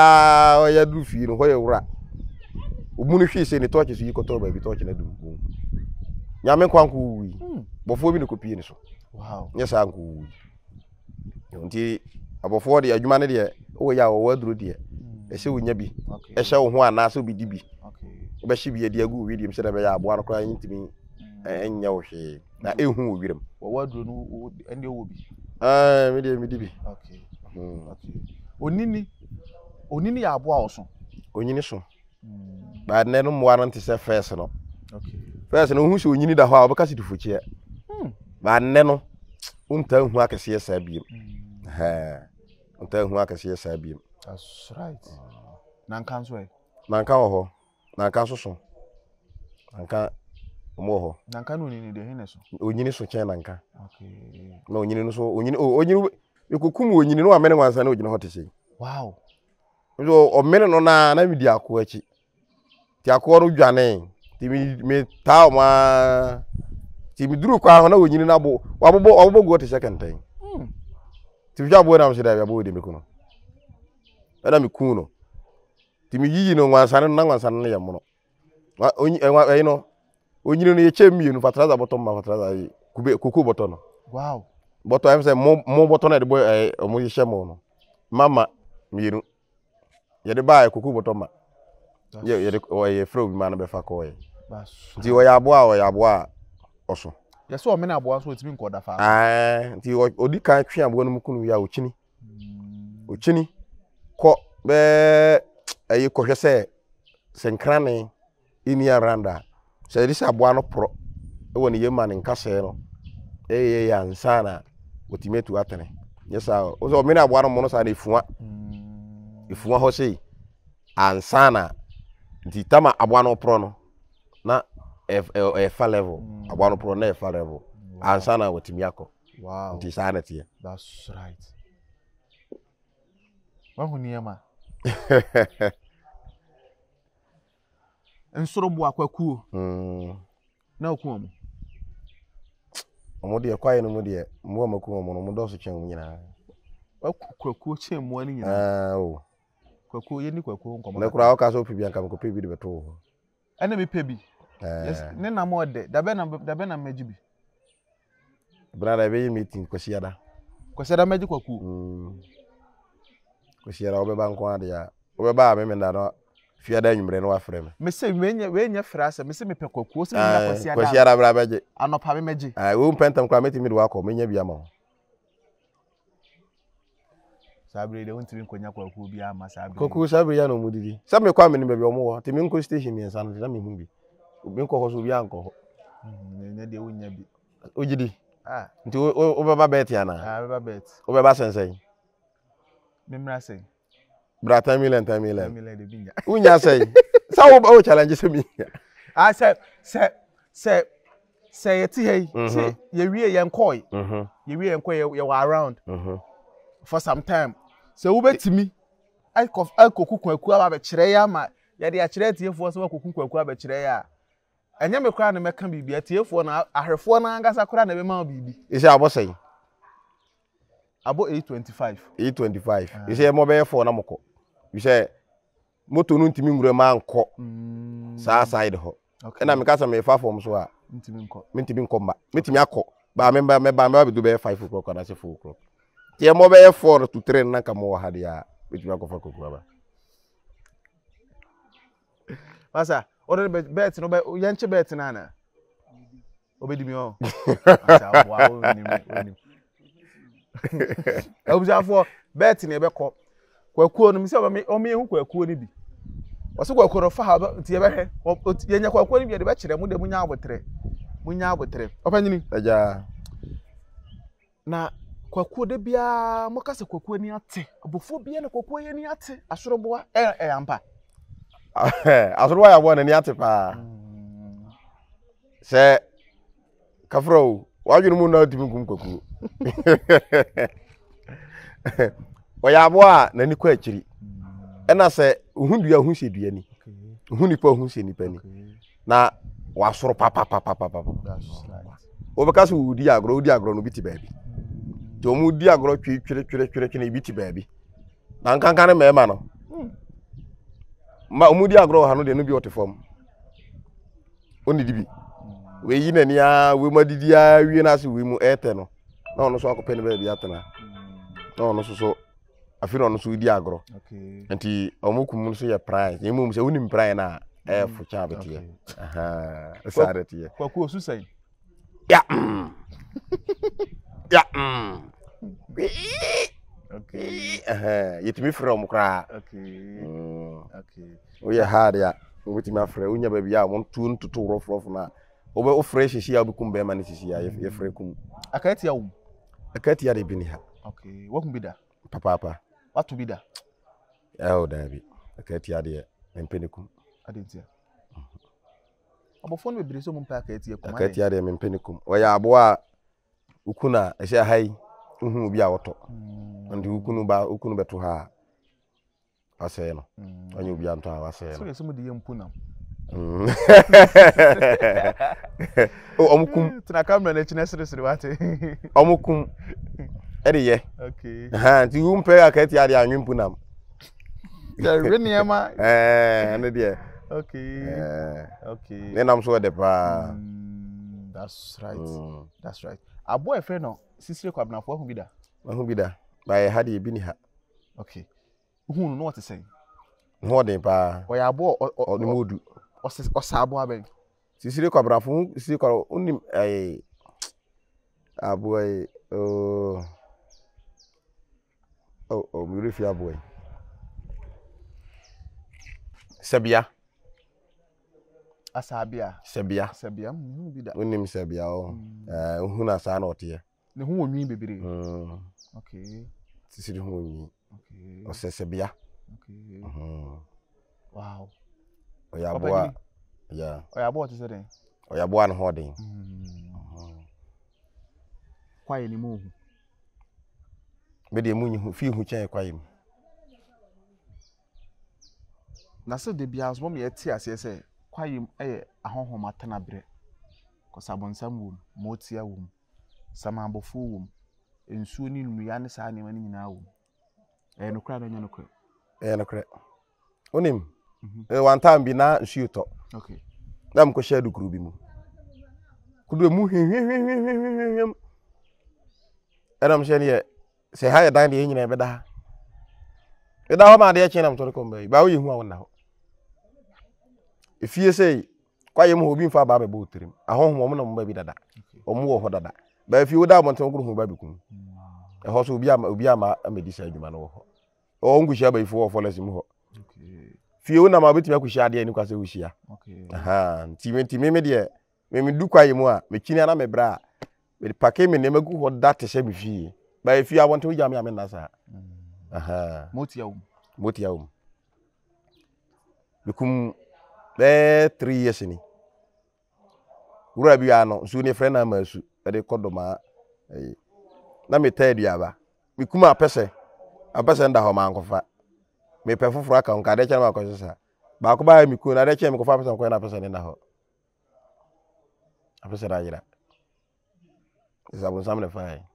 ɔyɛ duru fie no hɔ yɛ wura ɔmu no hwee sɛ ne tɔɔkye so yi kɔtɔɔ baabi tɔɔkye no adum nyame nkwa nkɔ wowui hmm. bɔfoɔ bi ne kɔpie ne so nyɛ saa nkɔ wowui nti abɔfoɔ deɛ adwuma no deɛ wowɔ yɛ a wɔwɔ aduro deɛ hmm. ɛsɛ wonya bi ɛhyɛ wo ho anaasɛ wobɛdi bi wobɛhye bie de agu owirim sɛ dɛ bɛyɛ aboa no koraa ntumi ɛnyɛ eh, mm. wo hwee na ɛhu mm. wɔ wiram wɔwaduro no ɛnde wɔ bi medeɛ eh, mede bi mm. onini onini yɛ aboa wo so so but nnɛ no mmoa no nte sɛ fɛs no fɛs no wohu sɛ onyini da hɔ a wobɛka sɛ difokyeɛ but nnɛ no wonta hu akɛseɛ saa biom wonta hu akɛseɛ saa biom nanka wɔ hɔ nanka nso so nanka ɔmo wɔ hɔ. nanka no onyini deɛ hinɛ so. onyini so kyɛn nanka. na onyini so onyini o onyini ekokum onyini no amene wansa na ogyina hɔ te sɛ. wow. nso ɔmene no na na mi di akoa akyi ti akoa no dwane ti mi mi taa ɔmo aa ti mi duru kwan hɔ na onyini na abo wabobɔ wabobɔ gu hɔ te sɛ kɛntɛn. Hmm. ti fi aboɔ na mo sɛ dɛ aboɔ de mi kun no ɛna mi kun no timi yiino nwansani na nwansani ni yammono ino eh, eh, onyino ni yeche miyenu fertilizer bottom ma fertilizer yi kube kuku botono wow boto em se mo mo botono e boy e mo yeche mo no mama miyenu yede ba kuku botom ma ye yede o oh, ye fro bi ma na be fa ko ye ah, nti o ya aboa o ya aboa oso yɛsɛ ɔmene aboa so ɔtumi nkɔda faa nti ɔdi kan twe aboa no mu kunu wie a ɔkyini ɔkyini kɔ bɛɛ ɛyi kɔhwɛ sɛ sɛnkrane ni around a sɛ ɛde sɛ aboa no porɔ ɛwɔ ne yɛma ne nkasɛɛ no ɛyɛ yɛ ansa na wɔtumi atu atene nyɛ saa o sɛ ɔmene aboa no mo saa na ɛfua ɛfua hɔ sei ansa na nti tama aboa no porɔ no na ɛfa level aboa no porɔ na ɛfa level ansa na wɔtumi akɔ nti saa na teɛ that's right wahu nneɛma nsorobo akwakuo hmm. na oku ɔmo. ɔmo deɛ kwaeɛ no mu deɛ mmoa ma ku ɔmo no ɔmo dɔɔso kyɛn mu nyinaa. waku kwakuo kyɛn mmoa no nyinaa. oo kwakuo yɛ ni kwakuo nkɔmɔ. ne koraa ɔka so pɛ bi anka mekɔ pɛ bi de wɔ. ɛna mi pɛ bi. ne nam ɔdɛ dabɛ nam dabɛ nam mɛgye bi. brada ɛbɛyɛ meeting kwasiada. kwasiada mɛgye kwakuo. Hmm. kwasiada ɔbɛba nko adeɛ a ɔbɛba a mɛmɛ da no fiada nwumere no wafrɛ me mesɛ wenya frɛ asɛ mesɛ mepɛ kwakuo sɛ kwasiada bra bɛgye anɔpa me mɛgye wompɛ ntam koraa mɛtumi de wakɔ menya bia ma ho saa bere de wontumi nkɔnya kwakuo biaa ma saa bere kwakuo saa bere yɛ na ɔmu didi sɛ mekɔ amene baabi ɔmo wɔ nti menkɔ station mmiɛnsa no nti na mehu bi menkɔ hɔ so obiaa nkɔ hɔ nyɛ deɛ wonya bi wogye di nti wobɛba bɛɛte anaa wobɛba sɛnsɛn memmra sɛn bra 10 million 10 million 10 million de binya unya say sa wo wo challenge se mi ah se se se se yeti hey se ye wie ye nkoy mm-hmm. ye wie nkoy ye were mm-hmm. around mm-hmm. for some time se wo betimi akof akoku kwaku aba be kire ya ma ye de akire tiefo so akoku kwaku aba kire ya enye me kra e na meka bibia tiefo na ahwefo na angasa kra na be ma bibi ise e abosai abo 825 825 ise mo be 4 na moko bisɛ moto no ntumi nwura mu ankɔ mm. saa side hɔ ɛna meka sɛ mefa fam so a mentumi nkɔ mba metumi akɔ baa meba meba meba bɛdo bɛyɛ five o'clock anaasɛ four o'clock nti ɛmɔ bɛyɛ four to three nna nka mowɔ ha deɛ a metumi akɔfa kokuraba masa ɔde bɛɛt no yɛnkye bɛɛt no ana obedi mi hɔ abusuafoɔ bɛɛt ɛbɛkɔ kwakuo no mi sɛ ɔmo yɛn ho kwakuo no bi wɔsi kwakuo no fa ha nti yɛ bɛhwɛ yɛn nyɛ kwakuo no bi yɛ de bɛkyerɛ mu de mu nya abotire mu nya abotire ɔpɛnyini. ɛgya na kwakuo de biara mo kasa kwakuo ni ate abofo biara na kwakuo yɛ ni ate asoroboa ɛyɛ ɛyɛ ampa. Ah, asoroboa yɛ aboa na ni ate paa sɛ kafuro wadwene mu na otumi nkum kwakuo. ɔyɛ aboa a n'ani kɔ akyiri ɛna sɛ dua dua ni nipa nipa ni na wasoro papapapapapa wɔbɛka sɛ wodi agorɔ wodi agorɔ no bi te baabi nti wɔn di agorɔ twi twere twere twere te baabi na nkankan ne mɛɛma no mma wɔn di agorɔ wɔ ha no deɛ no bi ɔte fam ɔne di bi wɔyi n'ani a wɔn a wie n'ase wɔn mu ɛɛtɛ no na nso akɔpɛ ne baabi atena afei na ɔno nso di agorɔ nti ɔmo kum nso yɛ prize emu mu sɛ wunim prize na mm. ɛyɛ fo kyan abɛteɛ ɛsɛ adɛteɛ. kwaku osu sɛn. ya mm ya mm yɛtumi frɛ ɔmo koraa mm. woyɛ hard a wobɛtumi afrɛ wonya baabi a wɔntuo ntoto worɔforɔfo no a wobɛ wofrɛ hyehyi a wobɛkum bɛrima no hyehyi a mm. yɛfrɛ kum akatia wo mu akatia de bi ni ha wahu bi da papaapa wato bi da ɛwɔ daabi ɛka ti adeɛ mempɛ ne kum ade abɔfoɔ no bebree sɛ ɔmompɛ aka ti akuma aka ti adeɛ mempɛ ne kum wɔyɛ aboa a woku ɛhyɛ ha hmm. yi wohu obi a wɔtɔ nti woku no ba woku bɛto ha a wasɛe no ɔnyɛ obi antɔ a wasɛe no sɛ de yɛ mpo hmm. nam ɔmo kum eh, tena kamera no akyi na seresere wate ɔmo kum ɛde yɛ nti wo mpɛ ade anwe nam we nneɛma ɛne deɛ ne nam so wɔde paa aboa ɛfrɛ no sisire kwabenafoɔ ahu bi da ahu bi da baayɛ ha deɛ bi ni ha okay hunu no wɔte sɛn ne wɔden paa ɔyɛ aboa ɔne mu odu ɔsa aboa bɛn sisire kwabenafoɔ sisire kwabenafoɔ eh, onim oh. aboa yi ɔmwerɛfie oh, oh, aboa yi sɛbea asaabia sɛbea sɛbea mmunu bi da wonim sɛbea ɔ ohun asaa mm. eh, na ɔteɛ ne mm. mm-hmm. ho wɔnwi bebree okay sisiri ho wɔnwi okay ɔsɛ sɛbea okay wow ɔyɛ aboa ya ɔyɛ aboa te sɛ dɛn ɔyɛ aboa ne ho ɔden mm. mm-hmm. kwaeɛ ne mu ohu mede mu fii hu kyɛn kwaeɛ mu na sɛ da biara nso mɔmɔ yɛte aseɛ sɛ kwaeɛ mu yɛ ahonhom atenaberɛ kɔsa abɔnsam wɔ mu mmotia wɔ mu samabɔfoɔ wɔ mu nsuo ne nnua ne saa nneɛma no nyinaa wɔ mu ɛyɛ nokorɛ a ɛnyɛ nokorɛ ɛyɛ nokorɛ wonim wantam mhm. eh, bi na nsuo tɔ na mekɔhyɛ adukuru bi mu kuduro mu hwehwehwehwehwehwem sɛ ha yɛ dan deɛ ɛnyina ɛbɛda ha ɛda hɔ ma adeɛ kyɛn na mtɔre kɔm baayi baa woyɛ hu a wonna hɔ efie sɛ kwayɛ mu hɔ obi mfa baa bɛbɔ otirim ahɔhom ɔmo na ɔmo ba bi dada ɔmo wɔ hɔ dada baa fie woda abɔnten ɔkoro hu ba bi kum ɛhɔ so obi ama obi ama amedi saa adwuma no wɔ hɔ ɔwɔ nkuhyia baayi fo wɔ fɔlɛsi mu hɔ fie wonam a wobɛtumi akɔhyia adeɛ ne kwasɛ wohyia nti nti meme deɛ meme du kwayɛ mu a mekyini ana mebrɛ a mepake me nneɛma gu hɔ da te sɛ me fie ba efi a wɔnte wogya me mm. a mena saa motia wom motia wom mekum bɛɛ three years ni wura bi e eh, a no nsuo ne frɛ na ama asu ɛde kɔ dɔmaa ɛyi na metɛ aduaba mekum apɛsɛ apɛsɛ nda hɔ mankɔfa mepɛ foforɔ aka ho nka adeɛ kyɛn makɔ sesa baako baa mi kun na adeɛ kyɛn mekɔfa apɛsɛ nkɔyɛ na apɛsɛ ne nda hɔ apɛsɛ da ayera nsabonsam ne fa yɛ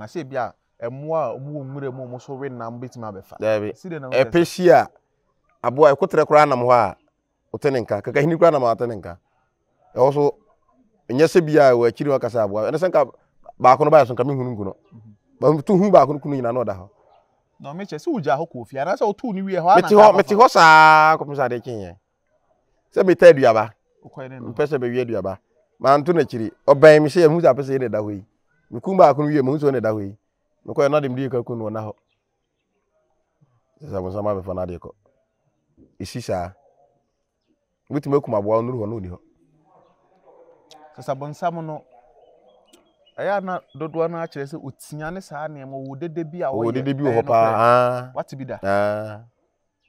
na se bi a mmoa a wɔn wɔ nwura mu a wɔn nso renam betumi abɛfa. dabi ɛpɛsi a aboa ɛkotere koraa nam hɔ a ɔte ne nka kakahini koraa nam a ɔte ne nka ɛwɔ so nyɛ sɛ bi a wɔ akyiri hɔ kasa aboa ɛne sɛ nka baako no ba yɛ so nka mi hunu ngu no tu hu baako kunu nyinaa na ɔda hɔ. na ɔmɛ kyɛ sɛ ɔgya hɔ kɔ ofie anaasɛ ɔtu ne wie hɔ ana. mete hɔ mete hɔ saa kɔmi sɛ ade kyenyɛ sɛ meta aduaba mpɛ sɛ bɛwie aduaba manto n'akyiri ɔbɛn mi sɛ ɛhu sɛ apɛ sɛ yɛ ne da hɔ yi mi kumba akun wiye mun so ne da hoyi mi ko nadim di ka kun wona ho sasa mun sama be fana de ko isi sa wuti me kuma bo onuru ho no ni ho sasa bonsam no aya na dodoɔ ah. ah. no akyerɛ sɛ ɔtia ne saa nneɛma ɔwɔ dede bi a ɔwɔ dede bi wɔ hɔ paa wate bi da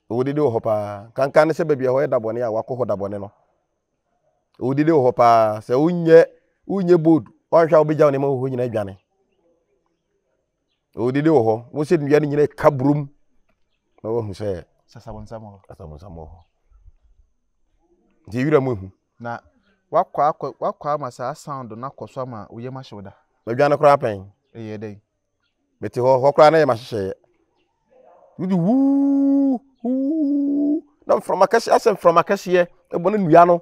ɔwɔ dede wɔ hɔ paa kankan ne sɛ baabi a ɔyɛ dabɔne a wakɔ hɔ dabɔne no ɔwɔ dede wɔ hɔ paa sɛ wonyɛ wonyɛ bold ɔnhwɛ a wobɛgya wo nneɛma wɔ hɔ nyina ɔdidi wɔ hɔ wo nnua no nyina ka burom na woahu sɛ sasabonsam wɔ sasabonsam hɔ nti wira mu ehu na wakɔ ama saa sound na akɔ so ama woyam ahyɛ wo da madwane koraa pɛn ɛyɛ dɛn mete hɔ hɔ koraa na yɛ mahyehyɛeɛ wodi wuu wuu na mframa kɛseɛ asɛ mframa kɛseɛ ɛbɔ ne nnua no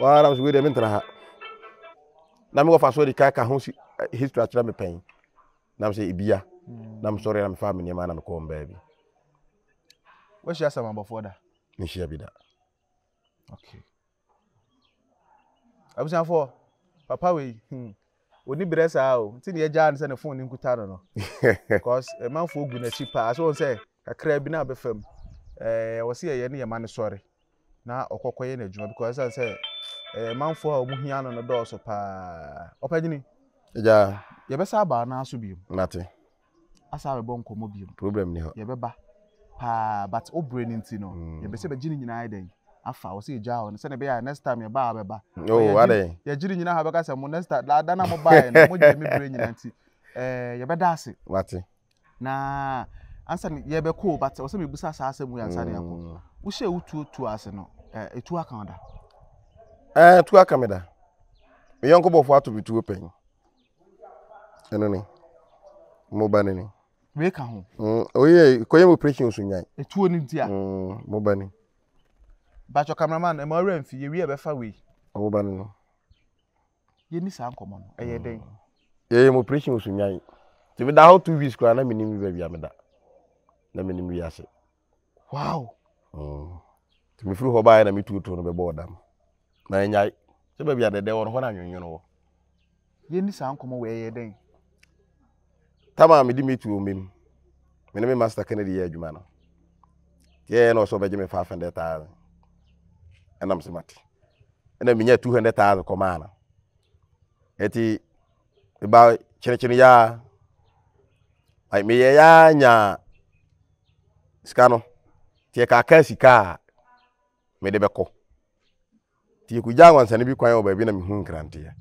waa na wei deɛ mentena ha na mi wɔfa so de kaa ka ho eh, history akyerɛ mi pɛn nam hmm. sɛ ebia nam sɔre nam fa mi nneɛma nam kɔn baabi. wɔahyia samabɔfoɔ da. nhyia bi da. okay abusuafoɔ papa wei hmm. oni brɛ saa o nti ne yɛgyaa no sɛ ne fon ne nkuta no no because ɛmanfoɔ eh, gu n'akyi paa sɛ wɔn sɛ kakra bi na abɛfam ɛɛ eh, wɔsi yɛ yɛ ne yɛ ma no sɔre na ɔkɔkɔ yɛ n'adwuma because ɛsan sɛ. Eh, manfoɔ a wɔn hia no no dɔɔso paa ɔpɛgyini. Y'a yɛbɛsa aba n'aso bi nate. asa abɛbɔ nkɔmɔ bi problem ni hɔ yɛbɛba paa but obere ne ti no mm. yɛbɛsɛ bɛgye ne nyinaa dɛn afa egya sani bɛyɛ a next time yɛba abɛba. ade yɛgye ne nyinaa ha sɛ next time laada na mo ba yɛ no mo gye mi bere nyinaa ɛɛ eh, yɛbɛda ase. wate. na ansa ni yɛbɛkɔ mi busa saa Eh, tu aka meda. Me yonko bofo ato bitu open. Eno ni. Mo ba ni ni. We ka ho. Mm, oye, koye mo preaching so nyan. Etuo ni dia. Mm, mo ba ni. Ba cho cameraman e mo ran fi yewi e be fa we. Mo ba ni no. Ye ni sa nkomo no. Eye mm. den. Ye ye mo preaching so nyan. Ti me da how two weeks kra na me ni mi ba bia me Na me ni mi ase. Wow. Mm. Ti me furu ho ba na me tutu no be bo dam na ɛnyae sɛ baabi a dɛdɛ wɔ no hɔ no anwonwono wɔ yɛni saa nkɔmmɔ wɔ ɛyɛ dɛn tam a mede metu ɔma mene me master kennedy yɛ adwuma no yɛyɛ na ɔsɛ ɔbɛgye me fa fɛndɛ taa ɛnam sɛ mate ɛna menya two hundred thousand kɔmaa no ɛti meba kyerɛkyerɛ yaa ayi meyɛ yaa nya sika no tiɛ kaka sika a mede bɛkɔ nti yɛkɔgya awansane bi kwan wɔ baabi na mehu nkranteɛ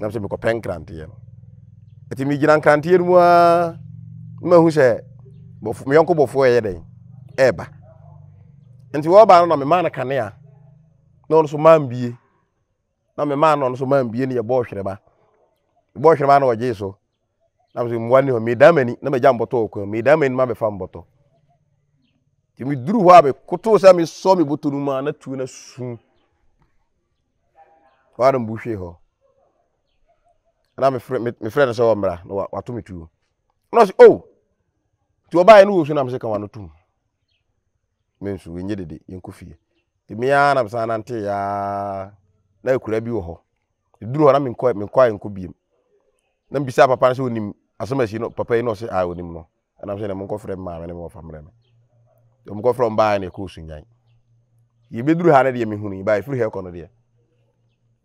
nam sɛ mekɔpɛ nkranteɛ no ɛti e megyina nkranteɛ no mu a mahu sɛ meyɔnko bɔfoɔ ɛyɛ e dɛn ɛɛba e nti wɔba no na memaa no kanea na ɔno so man bie na memaa no ɔno so man bie no yɛbɔɔ hwereba bɔɔ hwereba na ɔgyee so na sɛ mmoa ne hɔ medaa m'ani na magya mbɔtɔ ɔkwan medaa m'ani ma bɛfa mbɔtɔ nti meduru hɔ a mekotoo sɛ mesɔ me bɔtɔ no mu a na tu na sum ɔyare mbu hwee hɔ na mefrɛ no sɛ ɔmmra na wato me tuo na ɔse o oh, nti ɔbaeɛ no wɔ su na mesɛ ka wano tom me nso ɛnyɛ dede yɛnkɔ fie mea na mesan nanteyaa na akura bi wɔ hɔ ɛduru hɔ na menkɔa yɛnkɔ biem na mbisa papa no sɛ ɔnim asɛm asi no papa yi na ɔse a ɔnim no ɛnam sɛ ne monkɔfrɛ me maame ne mewɔfa mmerɛ me ɔmokɔfrɛ ɔmbaeɛ na ɛkɔɔ sunyan yɛbɛduru ha no deɛ mehunu yi ba ɛfiri ha ɛkɔ no deɛ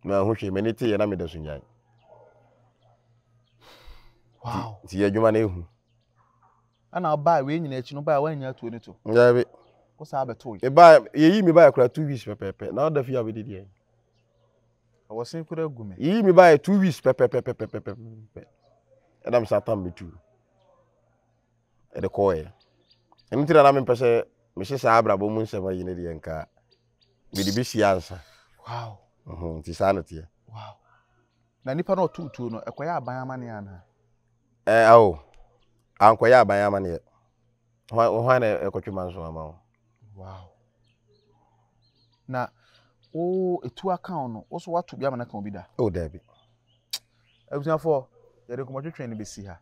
mahu hwee m'ani teeɛ na meda sunyan nti yɛ adwuma no ɛhu ɛna ɔbaa wei nyina akyi no baa woanya atuo no to yɛbe wo saa bɛtoo ɛbaa yɛyi me baa kora two weeks pɛpɛpɛ na woda fie a wobɛdi deɛ ɛwɔ sen kora agu me yɛyi mi baa yɛ two weeks pɛpɛpɛpɛpɛpɛpɛ ɛna me sa tam bɛtu ɛde kɔɔɛ ɛno nti na na mempɛ sɛ mehye saa abrabɔ mu nsɛm ayi ne deɛ nka mede bɛsie ansa wow nti saa na teɛ. na nipa na ɔtu tuo no ɛkɔyɛ aban amaneɛ ana. ɛɛ awo ankɔyɛ aban amaneɛ wɔn na ɛkɔtwe ma nso ama wo. wow na wo etu account no wɔso wato bi amana kan obi da. o dɛbi. abusuafoɔ yɛde nkɔmɔ twetwe ne besi ha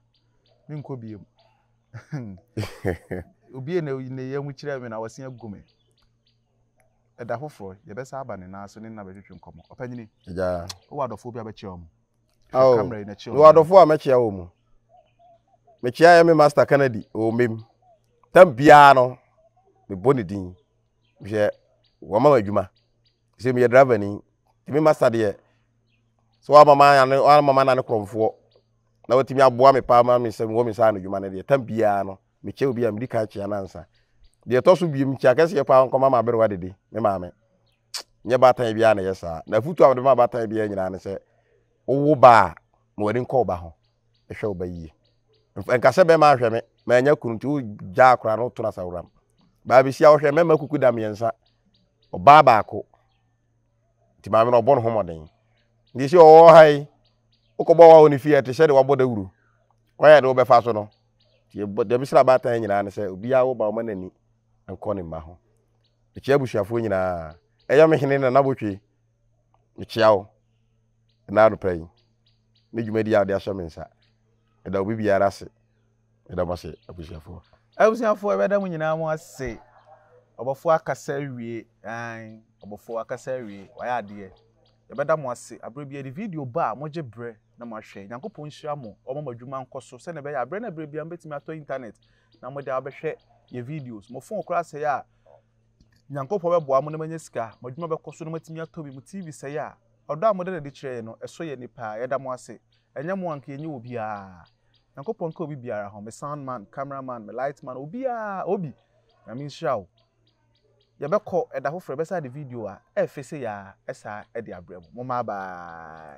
mi nkɔ bie mu obi na yɛ mu kyerɛ mi na wɔsi agu mi. ɛda foforɔ yɛbɛsa aba ne nan so ne nna bɛtwitwi nkɔmɔ ɔpanyini gyaa wowɔ adɔfoɔ bi a bɛkyia wɔ mu awo wowɔ adɔfoɔ a mɛkyia wɔ mu mekyia yɛ me master kennedy wɔ mmem tam biara no mebɔ ne din hwɛ wɔma ma adwuma sɛ meyɛ driver ni me master deɛ sɛ wamama na ne korɔmfoɔ na watumi aboa me paa ma me sɛ wɔ me saa no adwuma no deɛ tam biara no mekyia obi a medi ka kyia no ansa deɛ ɛtɔ so biem kyi akɛseɛ paa nkɔma ma aberewa dede ne maame nyɛ baatan biara na ɛyɛ saa na afutu a ma baatan biara nyinaa ne sɛ wowo baa ma wɔde nkɔ ɔba ho ɛhwɛ ɔba yie nkasɛ bɛrima ahwɛ me ma ɛnyɛ kunu nti wogya akora no woto no asawuram a wɔhwɛ mɛma kuku da mmiɛnsa ɔbaa baako nti maame no ɔbɔ ne ho mmɔden nti sɛ ɔwɔ ha yi wokɔbɔ wa wo ne fie ɛte sɛ de wabɔ da wuro wɔyɛ de wobɛfa so no nti dɛbi sra baatan nyinaa ne sɛ obiara woba wɔma n'ani nkɔ ne mma ho mekyia abusuafoɔ nyinaa ɛyɛ me hene na nabotwe mekyia wo ɛnaa nopɛ yi ne dwumadi a wɔde ahyɛ me nsa ɛda obi biara ase ɛda mo ase abusuafoɔ abusuafoɔ ɛbɛda mo nyinaa mo ase ɔbɔfoɔ akasa awie ɛn ɔbɔfoɔ akasa awie wɔayɛ adeɛ yɛbɛda mo ase abere bi yɛde video ba a mogye berɛ na moahwɛ nyankopɔn nhyira mo ɔma mo adwuma nkɔ so sɛnea ɛbɛyɛ aberɛ no aberɛ biara mbɛtumi atɔ internet na mode abɛhwɛ yɛ videos mo phone koraa sɛ yɛ a nyankopɔn bɛboa mo na manya sika mo adwuma bɛkɔ so na matumi atɔ bi mo tv sɛ yɛ a ɔdɔ a mode na de kyerɛ yɛ no ɛso yɛ nipa a yɛda mo ase ɛnyɛ mo anka yɛnyɛ obiara nyankopɔn nka obi biara ho me sound man camera man me light man obiara obi nyame nhyira wo yɛbɛkɔ ɛda foforɔ ɛbɛsa de video a ɛɛfɛ sɛ yɛa ɛsaa ɛde abrɛ mo mo maa baa